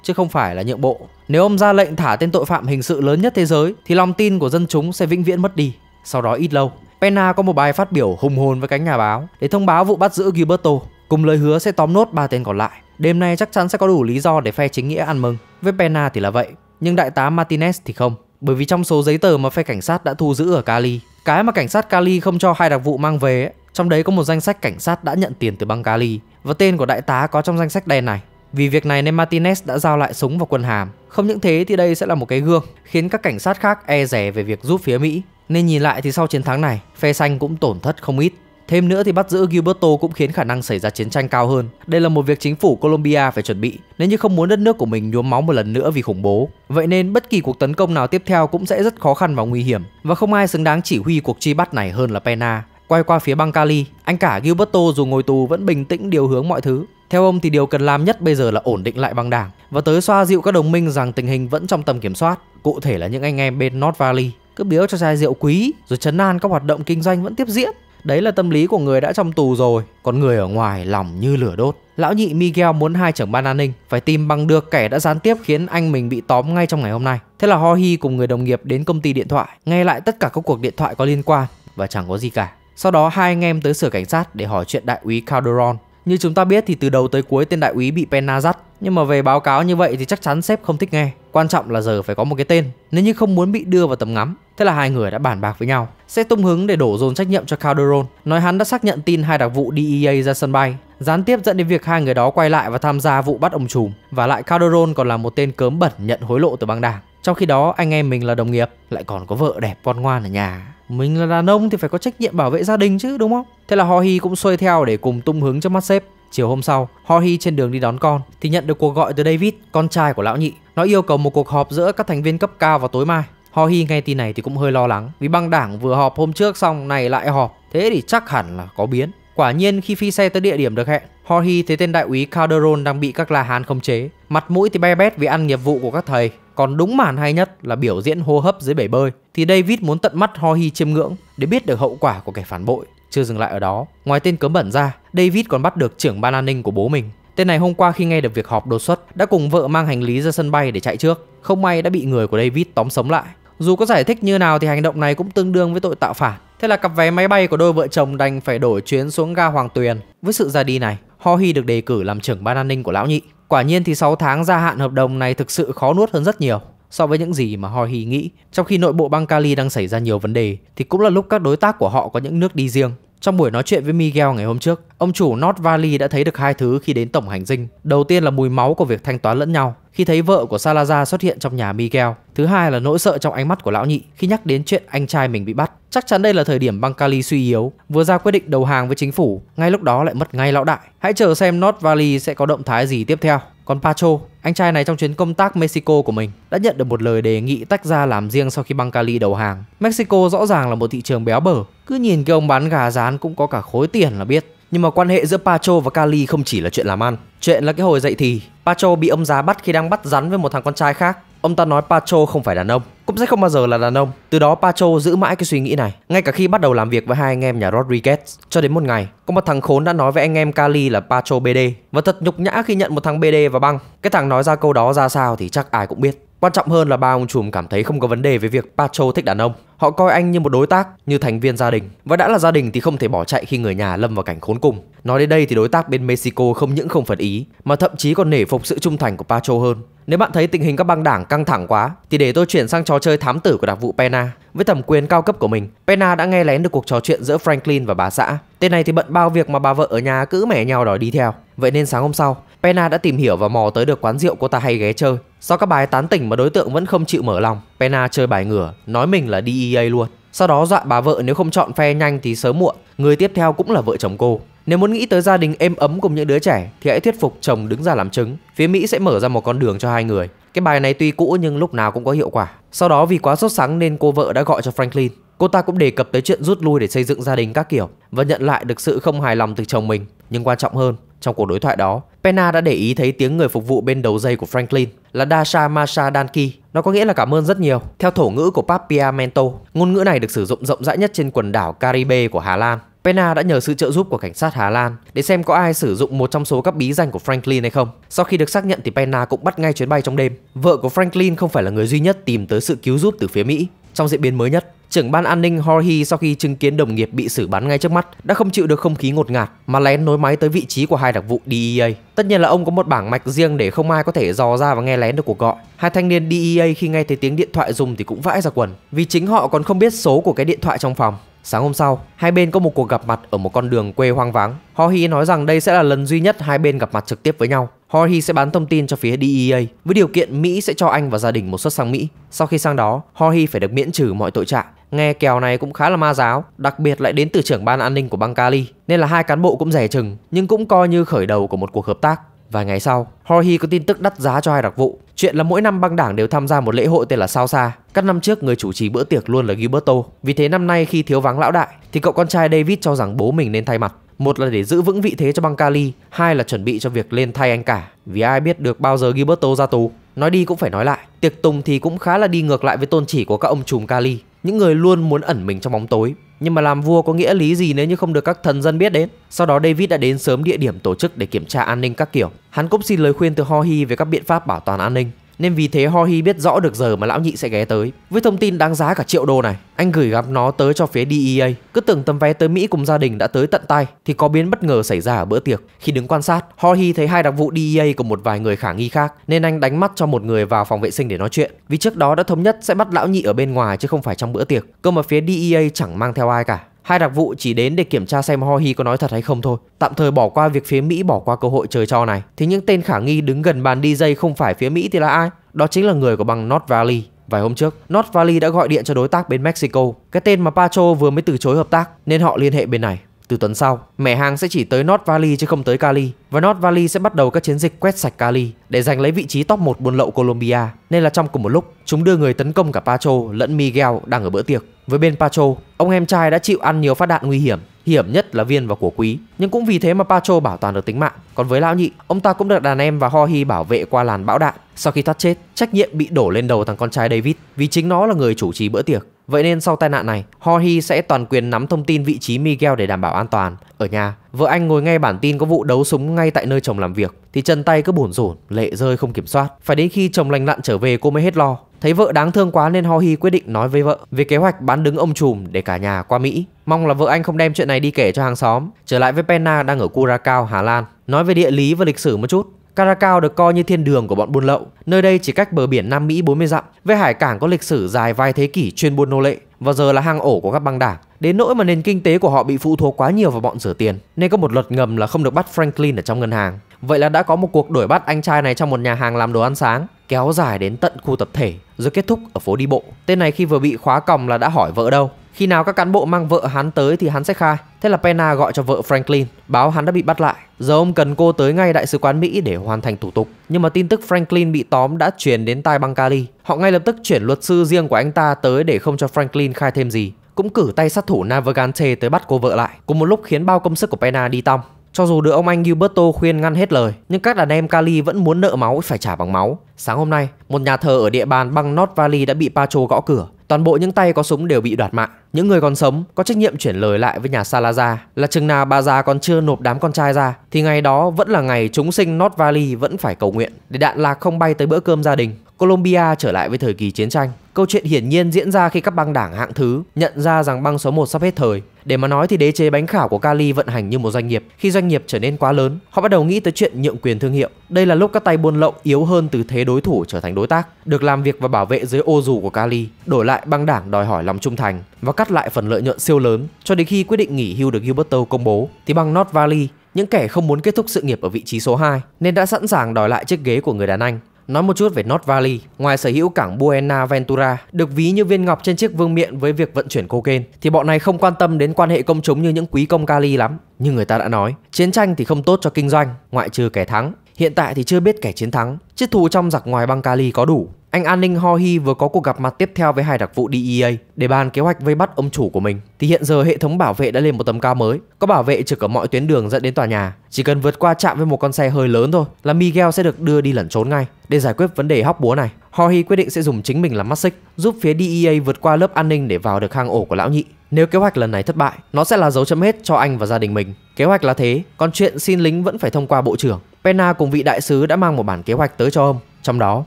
chứ không phải là nhượng bộ. Nếu ông ra lệnh thả tên tội phạm hình sự lớn nhất thế giới thì lòng tin của dân chúng sẽ vĩnh viễn mất đi. Sau đó ít lâu, Pena có một bài phát biểu hùng hồn với cánh nhà báo để thông báo vụ bắt giữ Gilberto, cùng lời hứa sẽ tóm nốt ba tên còn lại. Đêm nay chắc chắn sẽ có đủ lý do để phe chính nghĩa ăn mừng. Với Pena thì là vậy, nhưng đại tá Martinez thì không, bởi vì trong số giấy tờ mà phe cảnh sát đã thu giữ ở Cali, cái mà cảnh sát Cali không cho hai đặc vụ mang về, trong đấy có một danh sách cảnh sát đã nhận tiền từ bang Cali và tên của đại tá có trong danh sách đen này. Vì việc này nên Martinez đã giao lại súng vào quân hàm. Không những thế thì đây sẽ là một cái gương khiến các cảnh sát khác e rẻ về việc giúp phía Mỹ nên nhìn lại thì sau chiến thắng này, phe xanh cũng tổn thất không ít. Thêm nữa thì bắt giữ Gilberto cũng khiến khả năng xảy ra chiến tranh cao hơn. Đây là một việc chính phủ Colombia phải chuẩn bị nếu như không muốn đất nước của mình nhuốm máu một lần nữa vì khủng bố. Vậy nên bất kỳ cuộc tấn công nào tiếp theo cũng sẽ rất khó khăn và nguy hiểm và không ai xứng đáng chỉ huy cuộc truy bắt này hơn là Pena. Quay qua phía bang Cali, anh cả Gilberto dù ngồi tù vẫn bình tĩnh điều hướng mọi thứ. Theo ông thì điều cần làm nhất bây giờ là ổn định lại băng đảng và tới xoa dịu các đồng minh rằng tình hình vẫn trong tầm kiểm soát, cụ thể là những anh em bên North Valley cứ biếu cho chai rượu quý rồi chấn an các hoạt động kinh doanh vẫn tiếp diễn đấy là tâm lý của người đã trong tù rồi còn người ở ngoài lòng như lửa đốt lão nhị miguel muốn hai trưởng ban an ninh phải tìm bằng được kẻ đã gián tiếp khiến anh mình bị tóm ngay trong ngày hôm nay thế là ho hohi cùng người đồng nghiệp đến công ty điện thoại nghe lại tất cả các cuộc điện thoại có liên quan và chẳng có gì cả sau đó hai anh em tới sở cảnh sát để hỏi chuyện đại úy calderon như chúng ta biết thì từ đầu tới cuối tên đại úy bị Penna dắt, nhưng mà về báo cáo như vậy thì chắc chắn sếp không thích nghe. Quan trọng là giờ phải có một cái tên, nếu như không muốn bị đưa vào tầm ngắm. Thế là hai người đã bàn bạc với nhau, sẽ tung hứng để đổ dồn trách nhiệm cho Calderon, nói hắn đã xác nhận tin hai đặc vụ DEA ra sân bay, gián tiếp dẫn đến việc hai người đó quay lại và tham gia vụ bắt ông trùm. Và lại Calderon còn là một tên cớm bẩn nhận hối lộ từ băng đảng. Trong khi đó anh em mình là đồng nghiệp lại còn có vợ đẹp con ngoan ở nhà. Mình là đàn ông thì phải có trách nhiệm bảo vệ gia đình chứ đúng không? Thế là Ho Hi cũng xuôi theo để cùng tung hứng cho mắt sếp. Chiều hôm sau, Ho Hi trên đường đi đón con thì nhận được cuộc gọi từ David, con trai của lão nhị. Nó yêu cầu một cuộc họp giữa các thành viên cấp cao vào tối mai. Ho Hi nghe tin này thì cũng hơi lo lắng vì băng đảng vừa họp hôm trước xong này lại họp. Thế thì chắc hẳn là có biến. Quả nhiên khi phi xe tới địa điểm được hẹn, Jorge thấy tên đại úy Calderon đang bị các la hán khống chế, mặt mũi thì be bét vì ăn nghiệp vụ của các thầy. Còn đúng màn hay nhất là biểu diễn hô hấp dưới bể bơi thì David muốn tận mắt ho hi chiêm ngưỡng để biết được hậu quả của kẻ phản bội. Chưa dừng lại ở đó, ngoài tên cấm bẩn ra, David còn bắt được trưởng ban an ninh của bố mình. Tên này hôm qua khi nghe được việc họp đột xuất đã cùng vợ mang hành lý ra sân bay để chạy trước. Không may đã bị người của David tóm sống lại. Dù có giải thích như nào thì hành động này cũng tương đương với tội tạo phản. Thế là cặp vé máy bay của đôi vợ chồng đành phải đổi chuyến xuống ga Hoàng Tuyền. Với sự ra đi này, Ho Hi được đề cử làm trưởng ban an ninh của lão nhị. Quả nhiên thì 6 tháng gia hạn hợp đồng này thực sự khó nuốt hơn rất nhiều so với những gì mà Jorge nghĩ. Trong khi nội bộ bang Cali đang xảy ra nhiều vấn đề thì cũng là lúc các đối tác của họ có những nước đi riêng. Trong buổi nói chuyện với Miguel ngày hôm trước, ông chủ North Valley đã thấy được hai thứ khi đến tổng hành dinh. Đầu tiên là mùi máu của việc thanh toán lẫn nhau khi thấy vợ của Salazar xuất hiện trong nhà Miguel. Thứ hai là nỗi sợ trong ánh mắt của lão nhị khi nhắc đến chuyện anh trai mình bị bắt. Chắc chắn đây là thời điểm băng Cali suy yếu, vừa ra quyết định đầu hàng với chính phủ, ngay lúc đó lại mất ngay lão đại. Hãy chờ xem North Valley sẽ có động thái gì tiếp theo. Còn Pacho, anh trai này trong chuyến công tác Mexico của mình đã nhận được một lời đề nghị tách ra làm riêng sau khi băng Cali đầu hàng. Mexico rõ ràng là một thị trường béo bở, cứ nhìn cái ông bán gà rán cũng có cả khối tiền là biết nhưng mà quan hệ giữa Pacho và Kali không chỉ là chuyện làm ăn Chuyện là cái hồi dậy thì Pacho bị ông già bắt khi đang bắt rắn với một thằng con trai khác Ông ta nói Pacho không phải đàn ông Cũng sẽ không bao giờ là đàn ông Từ đó Pacho giữ mãi cái suy nghĩ này Ngay cả khi bắt đầu làm việc với hai anh em nhà Rodriguez Cho đến một ngày Có một thằng khốn đã nói với anh em Kali là Pacho BD Và thật nhục nhã khi nhận một thằng BD và băng Cái thằng nói ra câu đó ra sao thì chắc ai cũng biết Quan trọng hơn là ba ông trùm cảm thấy không có vấn đề với việc Pacho thích đàn ông Họ coi anh như một đối tác, như thành viên gia đình. Và đã là gia đình thì không thể bỏ chạy khi người nhà lâm vào cảnh khốn cùng. Nói đến đây thì đối tác bên Mexico không những không phật ý, mà thậm chí còn nể phục sự trung thành của Pacho hơn. Nếu bạn thấy tình hình các băng đảng căng thẳng quá, thì để tôi chuyển sang trò chơi thám tử của đặc vụ Pena. Với thẩm quyền cao cấp của mình, Pena đã nghe lén được cuộc trò chuyện giữa Franklin và bà xã. Tên này thì bận bao việc mà bà vợ ở nhà cứ mẻ nhau đòi đi theo. Vậy nên sáng hôm sau, Pena đã tìm hiểu và mò tới được quán rượu cô ta hay ghé chơi. Sau các bài tán tỉnh mà đối tượng vẫn không chịu mở lòng, Pena chơi bài ngửa, nói mình là đi EA luôn. Sau đó dọa bà vợ nếu không chọn phe nhanh thì sớm muộn, người tiếp theo cũng là vợ chồng cô. Nếu muốn nghĩ tới gia đình êm ấm cùng những đứa trẻ thì hãy thuyết phục chồng đứng ra làm chứng. Phía Mỹ sẽ mở ra một con đường cho hai người. Cái bài này tuy cũ nhưng lúc nào cũng có hiệu quả. Sau đó vì quá sốt sắng nên cô vợ đã gọi cho Franklin. Cô ta cũng đề cập tới chuyện rút lui để xây dựng gia đình các kiểu và nhận lại được sự không hài lòng từ chồng mình. Nhưng quan trọng hơn, trong cuộc đối thoại đó, pena đã để ý thấy tiếng người phục vụ bên đầu dây của Franklin là Dasha Masha Danki. Nó có nghĩa là cảm ơn rất nhiều. Theo thổ ngữ của Papiamento, ngôn ngữ này được sử dụng rộng rãi nhất trên quần đảo Caribe của Hà Lan. Pena đã nhờ sự trợ giúp của cảnh sát Hà Lan để xem có ai sử dụng một trong số các bí danh của Franklin hay không. Sau khi được xác nhận thì Pena cũng bắt ngay chuyến bay trong đêm. Vợ của Franklin không phải là người duy nhất tìm tới sự cứu giúp từ phía Mỹ. Trong diễn biến mới nhất, trưởng ban an ninh Horhi sau khi chứng kiến đồng nghiệp bị xử bắn ngay trước mắt đã không chịu được không khí ngột ngạt mà lén nối máy tới vị trí của hai đặc vụ DEA. Tất nhiên là ông có một bảng mạch riêng để không ai có thể dò ra và nghe lén được cuộc gọi. Hai thanh niên DEA khi nghe thấy tiếng điện thoại dùng thì cũng vãi ra quần vì chính họ còn không biết số của cái điện thoại trong phòng. Sáng hôm sau, hai bên có một cuộc gặp mặt ở một con đường quê hoang vắng. Hohi nói rằng đây sẽ là lần duy nhất hai bên gặp mặt trực tiếp với nhau. Hohi sẽ bán thông tin cho phía DEA với điều kiện Mỹ sẽ cho anh và gia đình một suất sang Mỹ. Sau khi sang đó, Hohi phải được miễn trừ mọi tội trạng. Nghe kèo này cũng khá là ma giáo, đặc biệt lại đến từ trưởng ban an ninh của bang Cali, nên là hai cán bộ cũng rẻ chừng, nhưng cũng coi như khởi đầu của một cuộc hợp tác. Vài ngày sau, Jorge có tin tức đắt giá cho hai đặc vụ. Chuyện là mỗi năm băng đảng đều tham gia một lễ hội tên là Sao Sa. Các năm trước người chủ trì bữa tiệc luôn là Gilberto. Vì thế năm nay khi thiếu vắng lão đại thì cậu con trai David cho rằng bố mình nên thay mặt. Một là để giữ vững vị thế cho băng Cali, hai là chuẩn bị cho việc lên thay anh cả. Vì ai biết được bao giờ Gilberto ra tù. Nói đi cũng phải nói lại, tiệc tùng thì cũng khá là đi ngược lại với tôn chỉ của các ông trùm Cali, những người luôn muốn ẩn mình trong bóng tối nhưng mà làm vua có nghĩa lý gì nếu như không được các thần dân biết đến Sau đó David đã đến sớm địa điểm tổ chức để kiểm tra an ninh các kiểu Hắn cũng xin lời khuyên từ Hohi về các biện pháp bảo toàn an ninh nên vì thế Ho Hohi biết rõ được giờ mà lão nhị sẽ ghé tới Với thông tin đáng giá cả triệu đô này Anh gửi gặp nó tới cho phía DEA Cứ tưởng tấm vé tới Mỹ cùng gia đình đã tới tận tay Thì có biến bất ngờ xảy ra ở bữa tiệc Khi đứng quan sát Ho Hohi thấy hai đặc vụ DEA cùng một vài người khả nghi khác Nên anh đánh mắt cho một người vào phòng vệ sinh để nói chuyện Vì trước đó đã thống nhất sẽ bắt lão nhị ở bên ngoài chứ không phải trong bữa tiệc Cơ mà phía DEA chẳng mang theo ai cả Hai đặc vụ chỉ đến để kiểm tra xem Hohi có nói thật hay không thôi. Tạm thời bỏ qua việc phía Mỹ bỏ qua cơ hội chơi trò này. Thì những tên khả nghi đứng gần bàn DJ không phải phía Mỹ thì là ai? Đó chính là người của băng North Valley. Vài hôm trước, North Valley đã gọi điện cho đối tác bên Mexico, cái tên mà Pacho vừa mới từ chối hợp tác nên họ liên hệ bên này. Từ tuần sau, mẹ hàng sẽ chỉ tới North Valley chứ không tới Cali và North Valley sẽ bắt đầu các chiến dịch quét sạch Cali để giành lấy vị trí top 1 buôn lậu Colombia. Nên là trong cùng một lúc, chúng đưa người tấn công cả Pacho lẫn Miguel đang ở bữa tiệc. Với bên Pacho, ông em trai đã chịu ăn nhiều phát đạn nguy hiểm, hiểm nhất là viên và của quý, nhưng cũng vì thế mà Pacho bảo toàn được tính mạng. Còn với lão nhị, ông ta cũng được đàn em và Ho Hi bảo vệ qua làn bão đạn. Sau khi thoát chết, trách nhiệm bị đổ lên đầu thằng con trai David vì chính nó là người chủ trì bữa tiệc. Vậy nên sau tai nạn này, Jorge sẽ toàn quyền nắm thông tin vị trí Miguel để đảm bảo an toàn. Ở nhà, vợ anh ngồi nghe bản tin có vụ đấu súng ngay tại nơi chồng làm việc thì chân tay cứ bồn rủn, lệ rơi không kiểm soát. Phải đến khi chồng lành lặn trở về cô mới hết lo. Thấy vợ đáng thương quá nên Jorge quyết định nói với vợ về kế hoạch bán đứng ông trùm để cả nhà qua Mỹ. Mong là vợ anh không đem chuyện này đi kể cho hàng xóm. Trở lại với Penna đang ở Curacao, Hà Lan. Nói về địa lý và lịch sử một chút. Caracas được coi như thiên đường của bọn buôn lậu, nơi đây chỉ cách bờ biển Nam Mỹ 40 dặm, với hải cảng có lịch sử dài vài thế kỷ chuyên buôn nô lệ và giờ là hang ổ của các băng đảng. Đến nỗi mà nền kinh tế của họ bị phụ thuộc quá nhiều vào bọn rửa tiền, nên có một luật ngầm là không được bắt Franklin ở trong ngân hàng. Vậy là đã có một cuộc đuổi bắt anh trai này trong một nhà hàng làm đồ ăn sáng, kéo dài đến tận khu tập thể, rồi kết thúc ở phố đi bộ. Tên này khi vừa bị khóa còng là đã hỏi vợ đâu, khi nào các cán bộ mang vợ hắn tới thì hắn sẽ khai. Thế là Pena gọi cho vợ Franklin, báo hắn đã bị bắt lại. Giờ ông cần cô tới ngay đại sứ quán Mỹ để hoàn thành thủ tục. Nhưng mà tin tức Franklin bị tóm đã truyền đến tai băng Cali. Họ ngay lập tức chuyển luật sư riêng của anh ta tới để không cho Franklin khai thêm gì. Cũng cử tay sát thủ Navagante tới bắt cô vợ lại, cùng một lúc khiến bao công sức của Pena đi tong. Cho dù được ông anh Gilberto khuyên ngăn hết lời, nhưng các đàn em Cali vẫn muốn nợ máu phải trả bằng máu. Sáng hôm nay, một nhà thờ ở địa bàn bang North Valley đã bị Pacho gõ cửa. Toàn bộ những tay có súng đều bị đoạt mạng. Những người còn sống có trách nhiệm chuyển lời lại với nhà Salazar là chừng nào bà già còn chưa nộp đám con trai ra thì ngày đó vẫn là ngày chúng sinh North Valley vẫn phải cầu nguyện để đạn lạc không bay tới bữa cơm gia đình. Colombia trở lại với thời kỳ chiến tranh. Câu chuyện hiển nhiên diễn ra khi các băng đảng hạng thứ nhận ra rằng băng số 1 sắp hết thời. Để mà nói thì đế chế bánh khảo của Cali vận hành như một doanh nghiệp. Khi doanh nghiệp trở nên quá lớn, họ bắt đầu nghĩ tới chuyện nhượng quyền thương hiệu. Đây là lúc các tay buôn lậu yếu hơn từ thế đối thủ trở thành đối tác, được làm việc và bảo vệ dưới ô dù của Cali, đổi lại băng đảng đòi hỏi lòng trung thành và cắt lại phần lợi nhuận siêu lớn. Cho đến khi quyết định nghỉ hưu được Gilberto công bố, thì băng North Valley những kẻ không muốn kết thúc sự nghiệp ở vị trí số 2 nên đã sẵn sàng đòi lại chiếc ghế của người đàn anh Nói một chút về North Valley, ngoài sở hữu cảng Buena Ventura được ví như viên ngọc trên chiếc vương miện với việc vận chuyển cocaine, thì bọn này không quan tâm đến quan hệ công chúng như những quý công Cali lắm. Như người ta đã nói, chiến tranh thì không tốt cho kinh doanh, ngoại trừ kẻ thắng. Hiện tại thì chưa biết kẻ chiến thắng, chiếc thù trong giặc ngoài băng Cali có đủ. Anh an ninh Ho Hi vừa có cuộc gặp mặt tiếp theo với hai đặc vụ DEA để bàn kế hoạch vây bắt ông chủ của mình. Thì hiện giờ hệ thống bảo vệ đã lên một tầm cao mới, có bảo vệ trực ở mọi tuyến đường dẫn đến tòa nhà. Chỉ cần vượt qua chạm với một con xe hơi lớn thôi là Miguel sẽ được đưa đi lẩn trốn ngay. Để giải quyết vấn đề hóc búa này, Ho Hi quyết định sẽ dùng chính mình làm mắt xích, giúp phía DEA vượt qua lớp an ninh để vào được hang ổ của lão nhị. Nếu kế hoạch lần này thất bại, nó sẽ là dấu chấm hết cho anh và gia đình mình. Kế hoạch là thế, còn chuyện xin lính vẫn phải thông qua bộ trưởng. Pena cùng vị đại sứ đã mang một bản kế hoạch tới cho ông. Trong đó,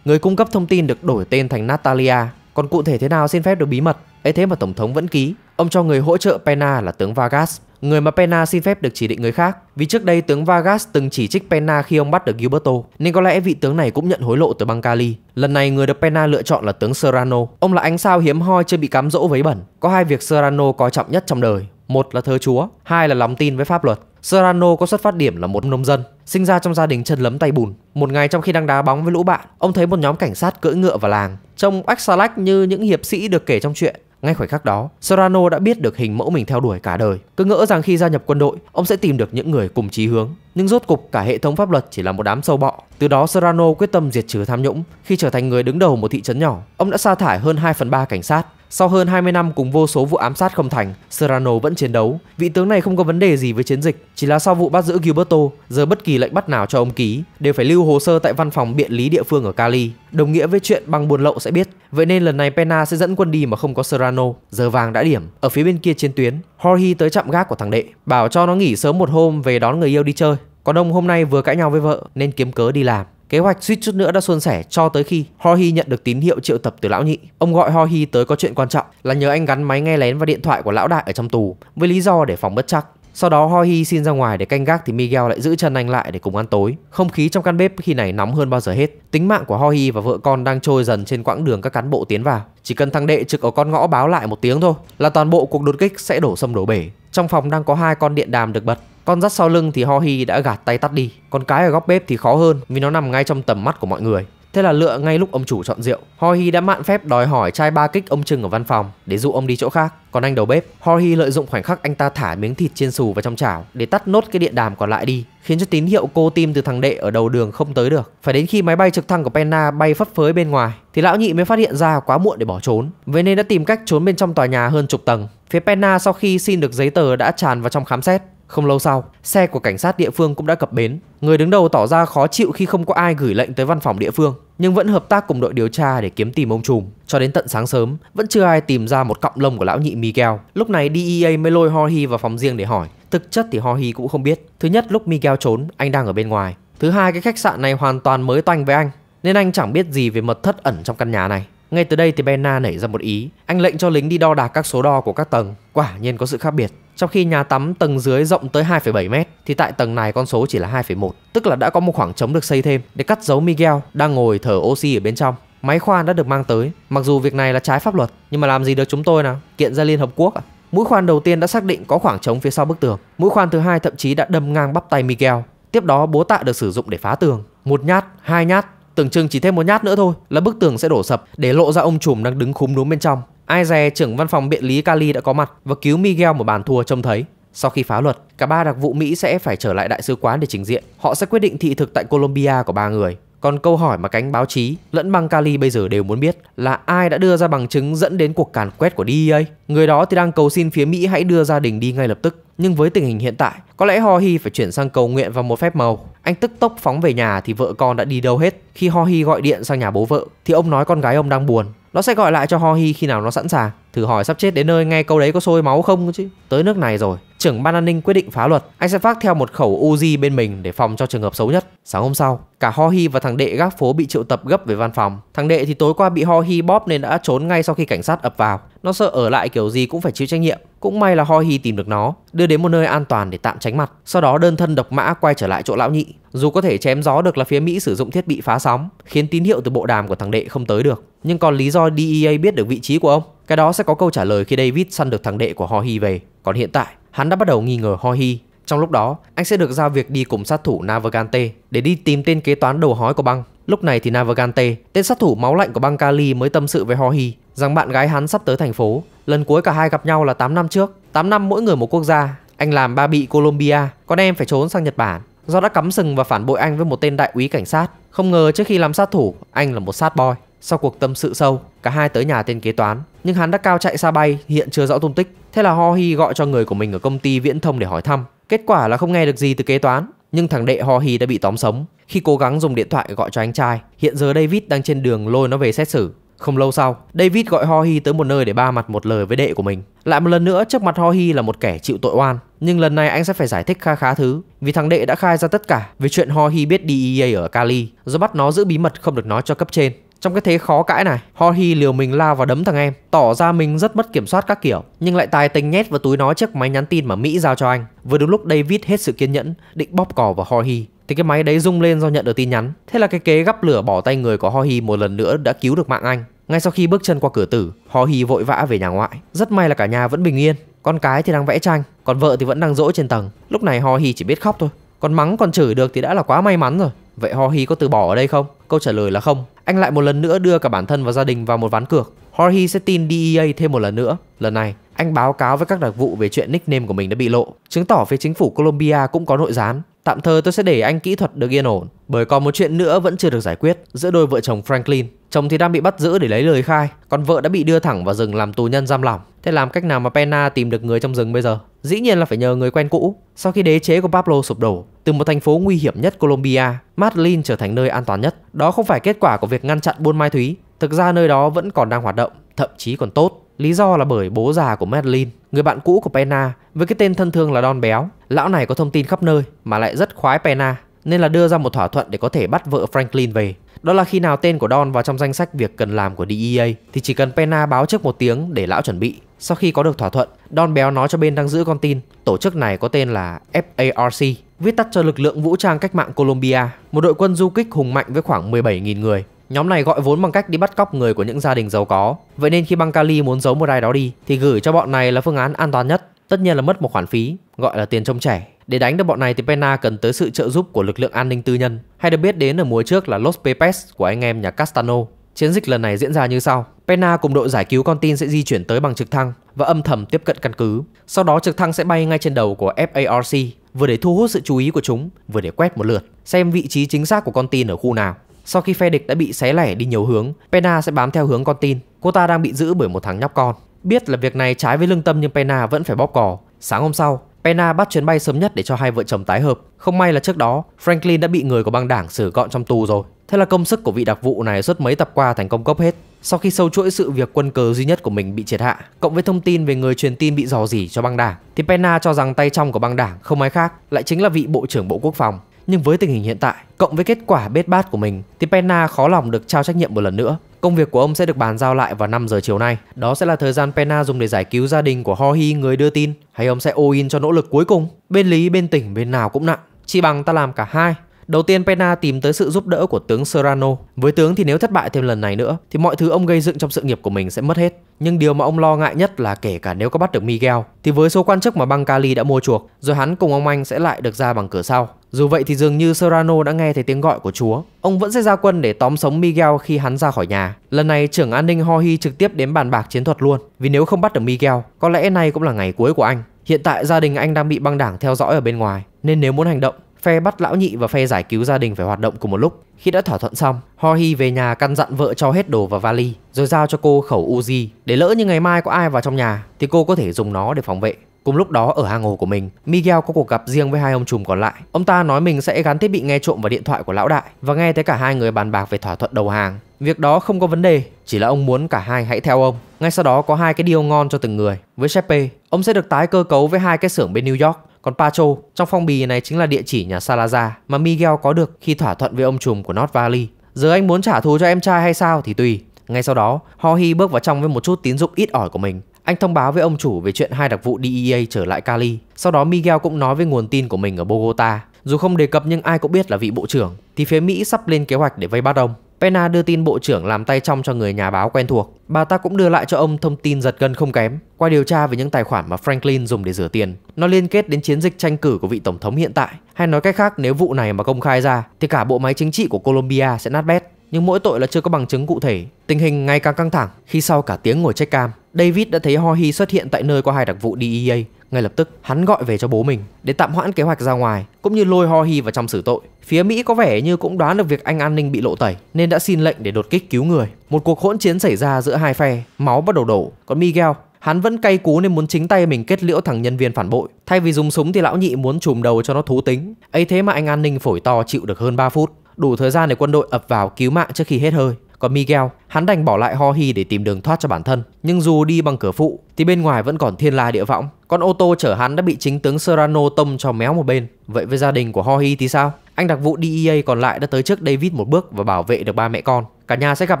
người cung cấp thông tin được đổi tên thành Natalia, còn cụ thể thế nào xin phép được bí mật. ấy thế mà Tổng thống vẫn ký. Ông cho người hỗ trợ Pena là tướng Vargas, người mà Pena xin phép được chỉ định người khác. Vì trước đây tướng Vargas từng chỉ trích Pena khi ông bắt được Gilberto, nên có lẽ vị tướng này cũng nhận hối lộ từ băng Cali. Lần này người được Pena lựa chọn là tướng Serrano. Ông là ánh sao hiếm hoi chưa bị cám dỗ với bẩn. Có hai việc Serrano coi trọng nhất trong đời. Một là thờ chúa, hai là lòng tin với pháp luật. Serrano có xuất phát điểm là một nông dân, sinh ra trong gia đình chân lấm tay bùn. Một ngày trong khi đang đá bóng với lũ bạn, ông thấy một nhóm cảnh sát cưỡi ngựa vào làng, trông Axalac như những hiệp sĩ được kể trong chuyện. Ngay khoảnh khắc đó, Serrano đã biết được hình mẫu mình theo đuổi cả đời. Cứ ngỡ rằng khi gia nhập quân đội, ông sẽ tìm được những người cùng chí hướng. Nhưng rốt cục cả hệ thống pháp luật chỉ là một đám sâu bọ. Từ đó Serrano quyết tâm diệt trừ tham nhũng. Khi trở thành người đứng đầu một thị trấn nhỏ, ông đã sa thải hơn 2 phần 3 cảnh sát, sau hơn 20 năm cùng vô số vụ ám sát không thành, Serrano vẫn chiến đấu. Vị tướng này không có vấn đề gì với chiến dịch, chỉ là sau vụ bắt giữ Gilberto, giờ bất kỳ lệnh bắt nào cho ông ký đều phải lưu hồ sơ tại văn phòng biện lý địa phương ở Cali, đồng nghĩa với chuyện băng buôn lậu sẽ biết. Vậy nên lần này Pena sẽ dẫn quân đi mà không có Serrano. Giờ vàng đã điểm. Ở phía bên kia chiến tuyến, Jorge tới chạm gác của thằng đệ, bảo cho nó nghỉ sớm một hôm về đón người yêu đi chơi. Còn ông hôm nay vừa cãi nhau với vợ nên kiếm cớ đi làm. Kế hoạch suýt chút nữa đã suôn sẻ cho tới khi Horhi nhận được tín hiệu triệu tập từ lão nhị. Ông gọi Horhi tới có chuyện quan trọng là nhờ anh gắn máy nghe lén và điện thoại của lão đại ở trong tù với lý do để phòng bất chắc. Sau đó Hohi xin ra ngoài để canh gác thì Miguel lại giữ chân anh lại để cùng ăn tối. Không khí trong căn bếp khi này nóng hơn bao giờ hết. Tính mạng của Hohi và vợ con đang trôi dần trên quãng đường các cán bộ tiến vào. Chỉ cần thằng đệ trực ở con ngõ báo lại một tiếng thôi là toàn bộ cuộc đột kích sẽ đổ sông đổ bể. Trong phòng đang có hai con điện đàm được bật. Con dắt sau lưng thì Hohi đã gạt tay tắt đi. Con cái ở góc bếp thì khó hơn vì nó nằm ngay trong tầm mắt của mọi người. Thế là lựa ngay lúc ông chủ chọn rượu. Horhi đã mạn phép đòi hỏi chai ba kích ông Trừng ở văn phòng để dụ ông đi chỗ khác. Còn anh đầu bếp, Horhi lợi dụng khoảnh khắc anh ta thả miếng thịt chiên xù vào trong chảo để tắt nốt cái điện đàm còn lại đi, khiến cho tín hiệu cô tim từ thằng đệ ở đầu đường không tới được. Phải đến khi máy bay trực thăng của Penna bay phấp phới bên ngoài thì lão nhị mới phát hiện ra quá muộn để bỏ trốn. Vậy nên đã tìm cách trốn bên trong tòa nhà hơn chục tầng. Phía Penna sau khi xin được giấy tờ đã tràn vào trong khám xét không lâu sau, xe của cảnh sát địa phương cũng đã cập bến. Người đứng đầu tỏ ra khó chịu khi không có ai gửi lệnh tới văn phòng địa phương, nhưng vẫn hợp tác cùng đội điều tra để kiếm tìm ông trùm. Cho đến tận sáng sớm, vẫn chưa ai tìm ra một cọng lông của lão nhị Miguel. Lúc này DEA mới lôi Horhi vào phòng riêng để hỏi. Thực chất thì Horhi cũng không biết. Thứ nhất, lúc Miguel trốn, anh đang ở bên ngoài. Thứ hai, cái khách sạn này hoàn toàn mới toanh với anh, nên anh chẳng biết gì về mật thất ẩn trong căn nhà này. Ngay từ đây thì Benna nảy ra một ý, anh lệnh cho lính đi đo đạc các số đo của các tầng, quả nhiên có sự khác biệt. Trong khi nhà tắm tầng dưới rộng tới 2,7 mét thì tại tầng này con số chỉ là 2,1, tức là đã có một khoảng trống được xây thêm để cắt dấu Miguel đang ngồi thở oxy ở bên trong. Máy khoan đã được mang tới, mặc dù việc này là trái pháp luật, nhưng mà làm gì được chúng tôi nào? Kiện ra Liên Hợp Quốc à? Mũi khoan đầu tiên đã xác định có khoảng trống phía sau bức tường. Mũi khoan thứ hai thậm chí đã đâm ngang bắp tay Miguel. Tiếp đó bố tạ được sử dụng để phá tường. Một nhát, hai nhát, tưởng chừng chỉ thêm một nhát nữa thôi là bức tường sẽ đổ sập để lộ ra ông trùm đang đứng khúm núm bên trong. Ai dè trưởng văn phòng biện lý Cali đã có mặt và cứu Miguel một bàn thua trông thấy. Sau khi phá luật, cả ba đặc vụ Mỹ sẽ phải trở lại đại sứ quán để trình diện. Họ sẽ quyết định thị thực tại Colombia của ba người. Còn câu hỏi mà cánh báo chí lẫn băng Cali bây giờ đều muốn biết là ai đã đưa ra bằng chứng dẫn đến cuộc càn quét của DEA. Người đó thì đang cầu xin phía Mỹ hãy đưa gia đình đi ngay lập tức. Nhưng với tình hình hiện tại, có lẽ Hohi phải chuyển sang cầu nguyện và một phép màu. Anh tức tốc phóng về nhà thì vợ con đã đi đâu hết. Khi Hohi gọi điện sang nhà bố vợ thì ông nói con gái ông đang buồn nó sẽ gọi lại cho Hohi khi nào nó sẵn sàng Thử hỏi sắp chết đến nơi nghe câu đấy có sôi máu không chứ Tới nước này rồi Trưởng ban an ninh quyết định phá luật Anh sẽ phát theo một khẩu Uzi bên mình để phòng cho trường hợp xấu nhất Sáng hôm sau Cả Ho Hi và thằng đệ gác phố bị triệu tập gấp về văn phòng Thằng đệ thì tối qua bị Ho Hi bóp nên đã trốn ngay sau khi cảnh sát ập vào Nó sợ ở lại kiểu gì cũng phải chịu trách nhiệm Cũng may là Ho Hi tìm được nó Đưa đến một nơi an toàn để tạm tránh mặt Sau đó đơn thân độc mã quay trở lại chỗ lão nhị Dù có thể chém gió được là phía Mỹ sử dụng thiết bị phá sóng Khiến tín hiệu từ bộ đàm của thằng đệ không tới được Nhưng còn lý do DEA biết được vị trí của ông cái đó sẽ có câu trả lời khi David săn được thằng đệ của Hohi về. Còn hiện tại, hắn đã bắt đầu nghi ngờ Hohi. Trong lúc đó, anh sẽ được giao việc đi cùng sát thủ Navagante để đi tìm tên kế toán đầu hói của băng. Lúc này thì Navagante, tên sát thủ máu lạnh của băng Kali mới tâm sự với Hohi rằng bạn gái hắn sắp tới thành phố. Lần cuối cả hai gặp nhau là 8 năm trước. 8 năm mỗi người một quốc gia. Anh làm ba bị Colombia, con em phải trốn sang Nhật Bản. Do đã cắm sừng và phản bội anh với một tên đại úy cảnh sát. Không ngờ trước khi làm sát thủ, anh là một sát boy. Sau cuộc tâm sự sâu, cả hai tới nhà tên kế toán, nhưng hắn đã cao chạy xa bay, hiện chưa rõ tung tích. Thế là Ho Hi gọi cho người của mình ở công ty viễn thông để hỏi thăm. Kết quả là không nghe được gì từ kế toán, nhưng thằng đệ Ho Hi đã bị tóm sống khi cố gắng dùng điện thoại gọi cho anh trai. Hiện giờ David đang trên đường lôi nó về xét xử. Không lâu sau, David gọi Ho Hi tới một nơi để ba mặt một lời với đệ của mình. Lại một lần nữa trước mặt Ho Hi là một kẻ chịu tội oan, nhưng lần này anh sẽ phải giải thích kha khá thứ vì thằng đệ đã khai ra tất cả về chuyện Ho Hi biết DEA ở Cali do bắt nó giữ bí mật không được nói cho cấp trên. Trong cái thế khó cãi này, Jorge liều mình lao vào đấm thằng em, tỏ ra mình rất mất kiểm soát các kiểu, nhưng lại tài tình nhét vào túi nó chiếc máy nhắn tin mà Mỹ giao cho anh. Vừa đúng lúc David hết sự kiên nhẫn, định bóp cò vào Jorge thì cái máy đấy rung lên do nhận được tin nhắn. Thế là cái kế gắp lửa bỏ tay người của Jorge một lần nữa đã cứu được mạng anh. Ngay sau khi bước chân qua cửa tử, Jorge vội vã về nhà ngoại. Rất may là cả nhà vẫn bình yên, con cái thì đang vẽ tranh, còn vợ thì vẫn đang dỗ trên tầng. Lúc này Jorge chỉ biết khóc thôi, còn mắng còn chửi được thì đã là quá may mắn rồi. Vậy Jorge có từ bỏ ở đây không? Câu trả lời là không. Anh lại một lần nữa đưa cả bản thân và gia đình vào một ván cược. Jorge sẽ tin DEA thêm một lần nữa. Lần này, anh báo cáo với các đặc vụ về chuyện nickname của mình đã bị lộ, chứng tỏ phía chính phủ Colombia cũng có nội gián. Tạm thời tôi sẽ để anh kỹ thuật được yên ổn, bởi còn một chuyện nữa vẫn chưa được giải quyết giữa đôi vợ chồng Franklin. Chồng thì đang bị bắt giữ để lấy lời khai, còn vợ đã bị đưa thẳng vào rừng làm tù nhân giam lỏng. Thế làm cách nào mà Penna tìm được người trong rừng bây giờ? Dĩ nhiên là phải nhờ người quen cũ. Sau khi đế chế của Pablo sụp đổ, từ một thành phố nguy hiểm nhất Colombia, Medellin trở thành nơi an toàn nhất. Đó không phải kết quả của việc ngăn chặn buôn ma túy, thực ra nơi đó vẫn còn đang hoạt động, thậm chí còn tốt. Lý do là bởi bố già của Madeline, người bạn cũ của Penna, với cái tên thân thương là Don Béo. Lão này có thông tin khắp nơi mà lại rất khoái Penna, nên là đưa ra một thỏa thuận để có thể bắt vợ Franklin về. Đó là khi nào tên của Don vào trong danh sách việc cần làm của DEA thì chỉ cần Penna báo trước một tiếng để lão chuẩn bị. Sau khi có được thỏa thuận, Don Béo nói cho bên đang giữ con tin, tổ chức này có tên là FARC, viết tắt cho lực lượng vũ trang cách mạng Colombia, một đội quân du kích hùng mạnh với khoảng 17.000 người. Nhóm này gọi vốn bằng cách đi bắt cóc người của những gia đình giàu có. Vậy nên khi băng Cali muốn giấu một ai đó đi thì gửi cho bọn này là phương án an toàn nhất. Tất nhiên là mất một khoản phí, gọi là tiền trông trẻ. Để đánh được bọn này thì Pena cần tới sự trợ giúp của lực lượng an ninh tư nhân, hay được biết đến ở mùa trước là Los Pepes của anh em nhà Castano. Chiến dịch lần này diễn ra như sau. Pena cùng đội giải cứu con tin sẽ di chuyển tới bằng trực thăng và âm thầm tiếp cận căn cứ. Sau đó trực thăng sẽ bay ngay trên đầu của FARC, vừa để thu hút sự chú ý của chúng, vừa để quét một lượt, xem vị trí chính xác của con tin ở khu nào. Sau khi phe địch đã bị xé lẻ đi nhiều hướng, Pena sẽ bám theo hướng con tin. Cô ta đang bị giữ bởi một thằng nhóc con. Biết là việc này trái với lương tâm nhưng Pena vẫn phải bóp cò. Sáng hôm sau, Pena bắt chuyến bay sớm nhất để cho hai vợ chồng tái hợp. Không may là trước đó, Franklin đã bị người của băng đảng xử gọn trong tù rồi. Thế là công sức của vị đặc vụ này suốt mấy tập qua thành công cốc hết. Sau khi sâu chuỗi sự việc quân cờ duy nhất của mình bị triệt hạ, cộng với thông tin về người truyền tin bị dò dỉ cho băng đảng, thì Penna cho rằng tay trong của băng đảng không ai khác, lại chính là vị Bộ trưởng Bộ Quốc phòng. Nhưng với tình hình hiện tại, cộng với kết quả bết bát của mình, thì Penna khó lòng được trao trách nhiệm một lần nữa. Công việc của ông sẽ được bàn giao lại vào 5 giờ chiều nay. Đó sẽ là thời gian Penna dùng để giải cứu gia đình của Hohi người đưa tin, hay ông sẽ all in cho nỗ lực cuối cùng. Bên lý, bên tỉnh, bên nào cũng nặng. Chỉ bằng ta làm cả hai, Đầu tiên Pena tìm tới sự giúp đỡ của tướng Serrano. Với tướng thì nếu thất bại thêm lần này nữa thì mọi thứ ông gây dựng trong sự nghiệp của mình sẽ mất hết. Nhưng điều mà ông lo ngại nhất là kể cả nếu có bắt được Miguel thì với số quan chức mà băng Cali đã mua chuộc rồi hắn cùng ông anh sẽ lại được ra bằng cửa sau. Dù vậy thì dường như Serrano đã nghe thấy tiếng gọi của chúa. Ông vẫn sẽ ra quân để tóm sống Miguel khi hắn ra khỏi nhà. Lần này trưởng an ninh Hohi trực tiếp đến bàn bạc chiến thuật luôn. Vì nếu không bắt được Miguel, có lẽ nay cũng là ngày cuối của anh. Hiện tại gia đình anh đang bị băng đảng theo dõi ở bên ngoài, nên nếu muốn hành động phe bắt lão nhị và phe giải cứu gia đình phải hoạt động cùng một lúc. Khi đã thỏa thuận xong, ho hi về nhà căn dặn vợ cho hết đồ vào vali, rồi giao cho cô khẩu Uzi để lỡ như ngày mai có ai vào trong nhà thì cô có thể dùng nó để phòng vệ. Cùng lúc đó ở hang ổ của mình, Miguel có cuộc gặp riêng với hai ông trùm còn lại. Ông ta nói mình sẽ gắn thiết bị nghe trộm vào điện thoại của lão đại và nghe thấy cả hai người bàn bạc về thỏa thuận đầu hàng. Việc đó không có vấn đề, chỉ là ông muốn cả hai hãy theo ông. Ngay sau đó có hai cái deal ngon cho từng người. Với Shepe, ông sẽ được tái cơ cấu với hai cái xưởng bên New York còn Pacho, trong phong bì này chính là địa chỉ nhà Salazar mà Miguel có được khi thỏa thuận với ông trùm của North Valley. Giờ anh muốn trả thù cho em trai hay sao thì tùy. Ngay sau đó, Hohi bước vào trong với một chút tín dụng ít ỏi của mình. Anh thông báo với ông chủ về chuyện hai đặc vụ DEA trở lại Cali. Sau đó Miguel cũng nói với nguồn tin của mình ở Bogota. Dù không đề cập nhưng ai cũng biết là vị bộ trưởng, thì phía Mỹ sắp lên kế hoạch để vây bắt ông. Pena đưa tin bộ trưởng làm tay trong cho người nhà báo quen thuộc. Bà ta cũng đưa lại cho ông thông tin giật gân không kém qua điều tra về những tài khoản mà Franklin dùng để rửa tiền. Nó liên kết đến chiến dịch tranh cử của vị tổng thống hiện tại. Hay nói cách khác, nếu vụ này mà công khai ra thì cả bộ máy chính trị của Colombia sẽ nát bét. Nhưng mỗi tội là chưa có bằng chứng cụ thể. Tình hình ngày càng căng thẳng khi sau cả tiếng ngồi trách cam, David đã thấy Hi xuất hiện tại nơi có hai đặc vụ DEA ngay lập tức, hắn gọi về cho bố mình để tạm hoãn kế hoạch ra ngoài, cũng như lôi Ho Hi vào trong xử tội. Phía Mỹ có vẻ như cũng đoán được việc anh an ninh bị lộ tẩy nên đã xin lệnh để đột kích cứu người. Một cuộc hỗn chiến xảy ra giữa hai phe, máu bắt đầu đổ. Còn Miguel, hắn vẫn cay cú nên muốn chính tay mình kết liễu thằng nhân viên phản bội. Thay vì dùng súng thì lão nhị muốn chùm đầu cho nó thú tính. ấy thế mà anh an ninh phổi to chịu được hơn 3 phút, đủ thời gian để quân đội ập vào cứu mạng trước khi hết hơi. Còn Miguel, hắn đành bỏ lại Hohi để tìm đường thoát cho bản thân. Nhưng dù đi bằng cửa phụ thì bên ngoài vẫn còn thiên la địa võng. Con ô tô chở hắn đã bị chính tướng Serrano tông cho méo một bên. Vậy với gia đình của Hohi thì sao? Anh đặc vụ DEA còn lại đã tới trước David một bước và bảo vệ được ba mẹ con. Cả nhà sẽ gặp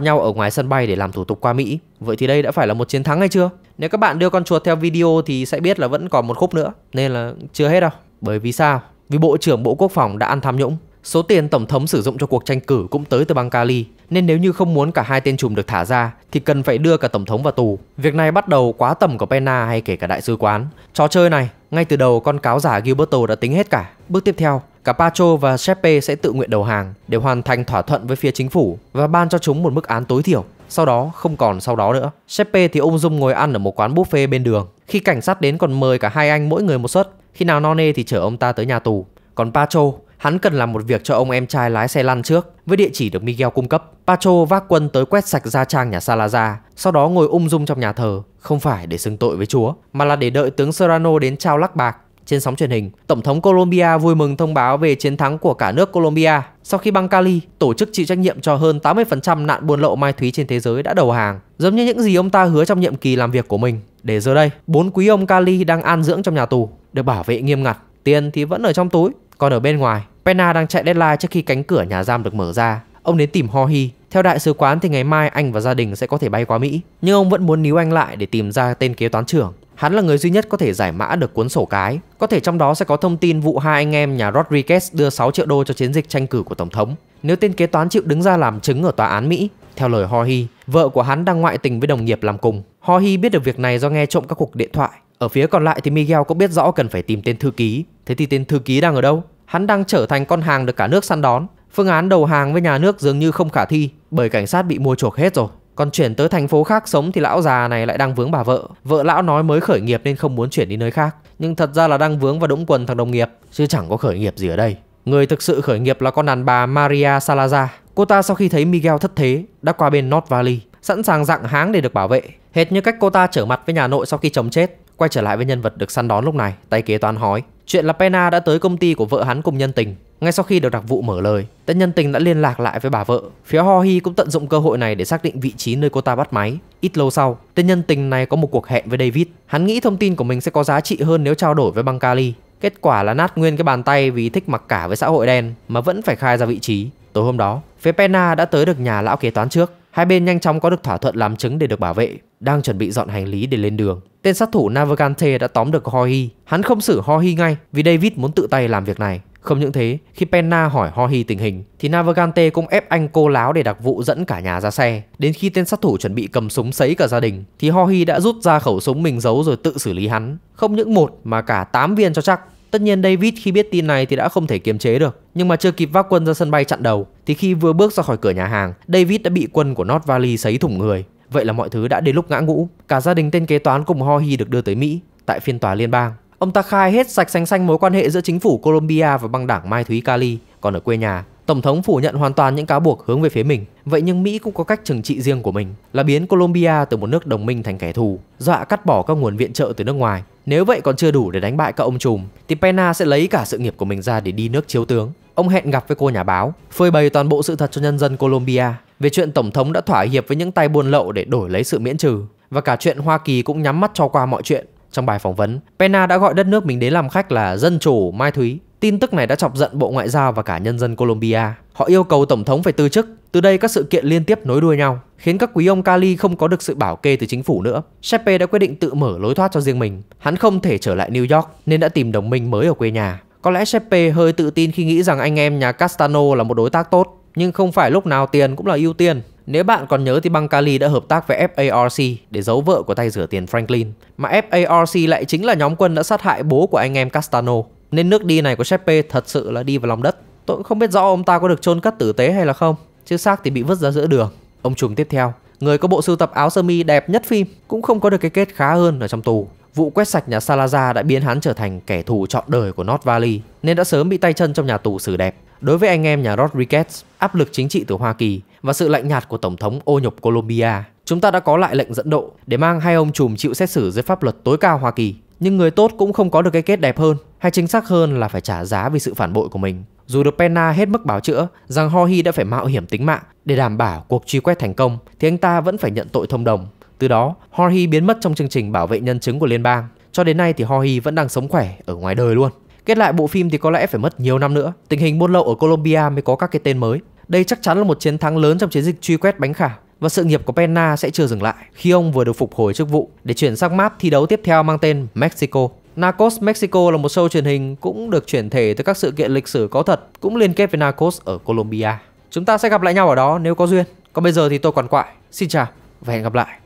nhau ở ngoài sân bay để làm thủ tục qua Mỹ. Vậy thì đây đã phải là một chiến thắng hay chưa? Nếu các bạn đưa con chuột theo video thì sẽ biết là vẫn còn một khúc nữa. Nên là chưa hết đâu. Bởi vì sao? Vì Bộ trưởng Bộ Quốc phòng đã ăn tham nhũng Số tiền tổng thống sử dụng cho cuộc tranh cử cũng tới từ bang Cali, nên nếu như không muốn cả hai tên trùm được thả ra thì cần phải đưa cả tổng thống vào tù. Việc này bắt đầu quá tầm của Pena hay kể cả đại sứ quán. Trò chơi này, ngay từ đầu con cáo giả Gilberto đã tính hết cả. Bước tiếp theo, cả Pacho và Chepe sẽ tự nguyện đầu hàng để hoàn thành thỏa thuận với phía chính phủ và ban cho chúng một mức án tối thiểu. Sau đó không còn sau đó nữa. Chepe thì ung dung ngồi ăn ở một quán buffet bên đường. Khi cảnh sát đến còn mời cả hai anh mỗi người một suất. Khi nào nê thì chở ông ta tới nhà tù. Còn Pacho hắn cần làm một việc cho ông em trai lái xe lăn trước với địa chỉ được Miguel cung cấp. Pacho vác quân tới quét sạch gia trang nhà Salazar, sau đó ngồi ung dung trong nhà thờ, không phải để xưng tội với chúa, mà là để đợi tướng Serrano đến trao lắc bạc. Trên sóng truyền hình, Tổng thống Colombia vui mừng thông báo về chiến thắng của cả nước Colombia sau khi băng Cali, tổ chức chịu trách nhiệm cho hơn 80% nạn buôn lậu ma túy trên thế giới đã đầu hàng, giống như những gì ông ta hứa trong nhiệm kỳ làm việc của mình. Để giờ đây, bốn quý ông Cali đang an dưỡng trong nhà tù, được bảo vệ nghiêm ngặt, tiền thì vẫn ở trong túi, còn ở bên ngoài Pena đang chạy deadline trước khi cánh cửa nhà giam được mở ra. Ông đến tìm Ho Theo đại sứ quán thì ngày mai anh và gia đình sẽ có thể bay qua Mỹ. Nhưng ông vẫn muốn níu anh lại để tìm ra tên kế toán trưởng. Hắn là người duy nhất có thể giải mã được cuốn sổ cái. Có thể trong đó sẽ có thông tin vụ hai anh em nhà Rodriguez đưa 6 triệu đô cho chiến dịch tranh cử của Tổng thống. Nếu tên kế toán chịu đứng ra làm chứng ở tòa án Mỹ, theo lời Ho vợ của hắn đang ngoại tình với đồng nghiệp làm cùng. Ho biết được việc này do nghe trộm các cuộc điện thoại. Ở phía còn lại thì Miguel cũng biết rõ cần phải tìm tên thư ký. Thế thì tên thư ký đang ở đâu? hắn đang trở thành con hàng được cả nước săn đón. Phương án đầu hàng với nhà nước dường như không khả thi bởi cảnh sát bị mua chuộc hết rồi. Còn chuyển tới thành phố khác sống thì lão già này lại đang vướng bà vợ. Vợ lão nói mới khởi nghiệp nên không muốn chuyển đi nơi khác. Nhưng thật ra là đang vướng vào đũng quần thằng đồng nghiệp. Chứ chẳng có khởi nghiệp gì ở đây. Người thực sự khởi nghiệp là con đàn bà Maria Salazar. Cô ta sau khi thấy Miguel thất thế đã qua bên North Valley. Sẵn sàng dạng háng để được bảo vệ. Hệt như cách cô ta trở mặt với nhà nội sau khi chồng chết. Quay trở lại với nhân vật được săn đón lúc này. Tay kế toán hói. Chuyện là Pena đã tới công ty của vợ hắn cùng nhân tình. Ngay sau khi được đặc vụ mở lời, tên nhân tình đã liên lạc lại với bà vợ. Phía Ho Hohi cũng tận dụng cơ hội này để xác định vị trí nơi cô ta bắt máy. Ít lâu sau, tên nhân tình này có một cuộc hẹn với David. Hắn nghĩ thông tin của mình sẽ có giá trị hơn nếu trao đổi với băng Kali. Kết quả là nát nguyên cái bàn tay vì thích mặc cả với xã hội đen mà vẫn phải khai ra vị trí. Tối hôm đó, phía Pena đã tới được nhà lão kế toán trước. Hai bên nhanh chóng có được thỏa thuận làm chứng để được bảo vệ, đang chuẩn bị dọn hành lý để lên đường. Tên sát thủ Navagante đã tóm được Hohi. Hắn không xử Hohi ngay vì David muốn tự tay làm việc này. Không những thế, khi Penna hỏi Hohi tình hình, thì Navagante cũng ép anh cô láo để đặc vụ dẫn cả nhà ra xe. Đến khi tên sát thủ chuẩn bị cầm súng sấy cả gia đình, thì Hohi đã rút ra khẩu súng mình giấu rồi tự xử lý hắn. Không những một mà cả 8 viên cho chắc. Tất nhiên David khi biết tin này thì đã không thể kiềm chế được, nhưng mà chưa kịp vác quân ra sân bay chặn đầu thì khi vừa bước ra khỏi cửa nhà hàng, David đã bị quân của North Valley sấy thủng người. Vậy là mọi thứ đã đến lúc ngã ngũ, cả gia đình tên kế toán cùng Hohi được đưa tới Mỹ tại phiên tòa liên bang. Ông ta khai hết sạch sành xanh mối quan hệ giữa chính phủ Colombia và băng đảng Mai Thúy Cali, còn ở quê nhà, Tổng thống phủ nhận hoàn toàn những cáo buộc hướng về phía mình. Vậy nhưng Mỹ cũng có cách trừng trị riêng của mình là biến Colombia từ một nước đồng minh thành kẻ thù, dọa cắt bỏ các nguồn viện trợ từ nước ngoài nếu vậy còn chưa đủ để đánh bại các ông trùm, thì Penna sẽ lấy cả sự nghiệp của mình ra để đi nước chiếu tướng. Ông hẹn gặp với cô nhà báo, phơi bày toàn bộ sự thật cho nhân dân Colombia về chuyện tổng thống đã thỏa hiệp với những tay buôn lậu để đổi lấy sự miễn trừ và cả chuyện Hoa Kỳ cũng nhắm mắt cho qua mọi chuyện. Trong bài phỏng vấn, Penna đã gọi đất nước mình đến làm khách là dân chủ, mai thúy Tin tức này đã chọc giận Bộ Ngoại giao và cả nhân dân Colombia. Họ yêu cầu Tổng thống phải từ chức. Từ đây các sự kiện liên tiếp nối đuôi nhau, khiến các quý ông Cali không có được sự bảo kê từ chính phủ nữa. Chepe đã quyết định tự mở lối thoát cho riêng mình. Hắn không thể trở lại New York nên đã tìm đồng minh mới ở quê nhà. Có lẽ Chepe hơi tự tin khi nghĩ rằng anh em nhà Castano là một đối tác tốt, nhưng không phải lúc nào tiền cũng là ưu tiên. Nếu bạn còn nhớ thì băng Cali đã hợp tác với FARC để giấu vợ của tay rửa tiền Franklin, mà FARC lại chính là nhóm quân đã sát hại bố của anh em Castano. Nên nước đi này của Sheppe thật sự là đi vào lòng đất. Tôi cũng không biết rõ ông ta có được chôn cất tử tế hay là không, chứ xác thì bị vứt ra giữa đường. Ông trùm tiếp theo, người có bộ sưu tập áo sơ mi đẹp nhất phim cũng không có được cái kết khá hơn ở trong tù. Vụ quét sạch nhà Salazar đã biến hắn trở thành kẻ thù trọn đời của North Valley, nên đã sớm bị tay chân trong nhà tù xử đẹp. Đối với anh em nhà Rodriguez, áp lực chính trị từ Hoa Kỳ và sự lạnh nhạt của Tổng thống ô nhục Colombia, chúng ta đã có lại lệnh dẫn độ để mang hai ông trùm chịu xét xử dưới pháp luật tối cao Hoa Kỳ nhưng người tốt cũng không có được cái kết đẹp hơn Hay chính xác hơn là phải trả giá vì sự phản bội của mình dù được Penna hết mức bảo chữa rằng Hohi đã phải mạo hiểm tính mạng để đảm bảo cuộc truy quét thành công thì anh ta vẫn phải nhận tội thông đồng. Từ đó, Hohi biến mất trong chương trình bảo vệ nhân chứng của liên bang. Cho đến nay thì Hohi vẫn đang sống khỏe ở ngoài đời luôn. Kết lại bộ phim thì có lẽ phải mất nhiều năm nữa, tình hình buôn lậu ở Colombia mới có các cái tên mới. Đây chắc chắn là một chiến thắng lớn trong chiến dịch truy quét bánh khảo và sự nghiệp của Penna sẽ chưa dừng lại khi ông vừa được phục hồi chức vụ để chuyển sang map thi đấu tiếp theo mang tên Mexico. Narcos Mexico là một show truyền hình cũng được chuyển thể từ các sự kiện lịch sử có thật cũng liên kết với Narcos ở Colombia. Chúng ta sẽ gặp lại nhau ở đó nếu có duyên. Còn bây giờ thì tôi quản quại. Xin chào và hẹn gặp lại.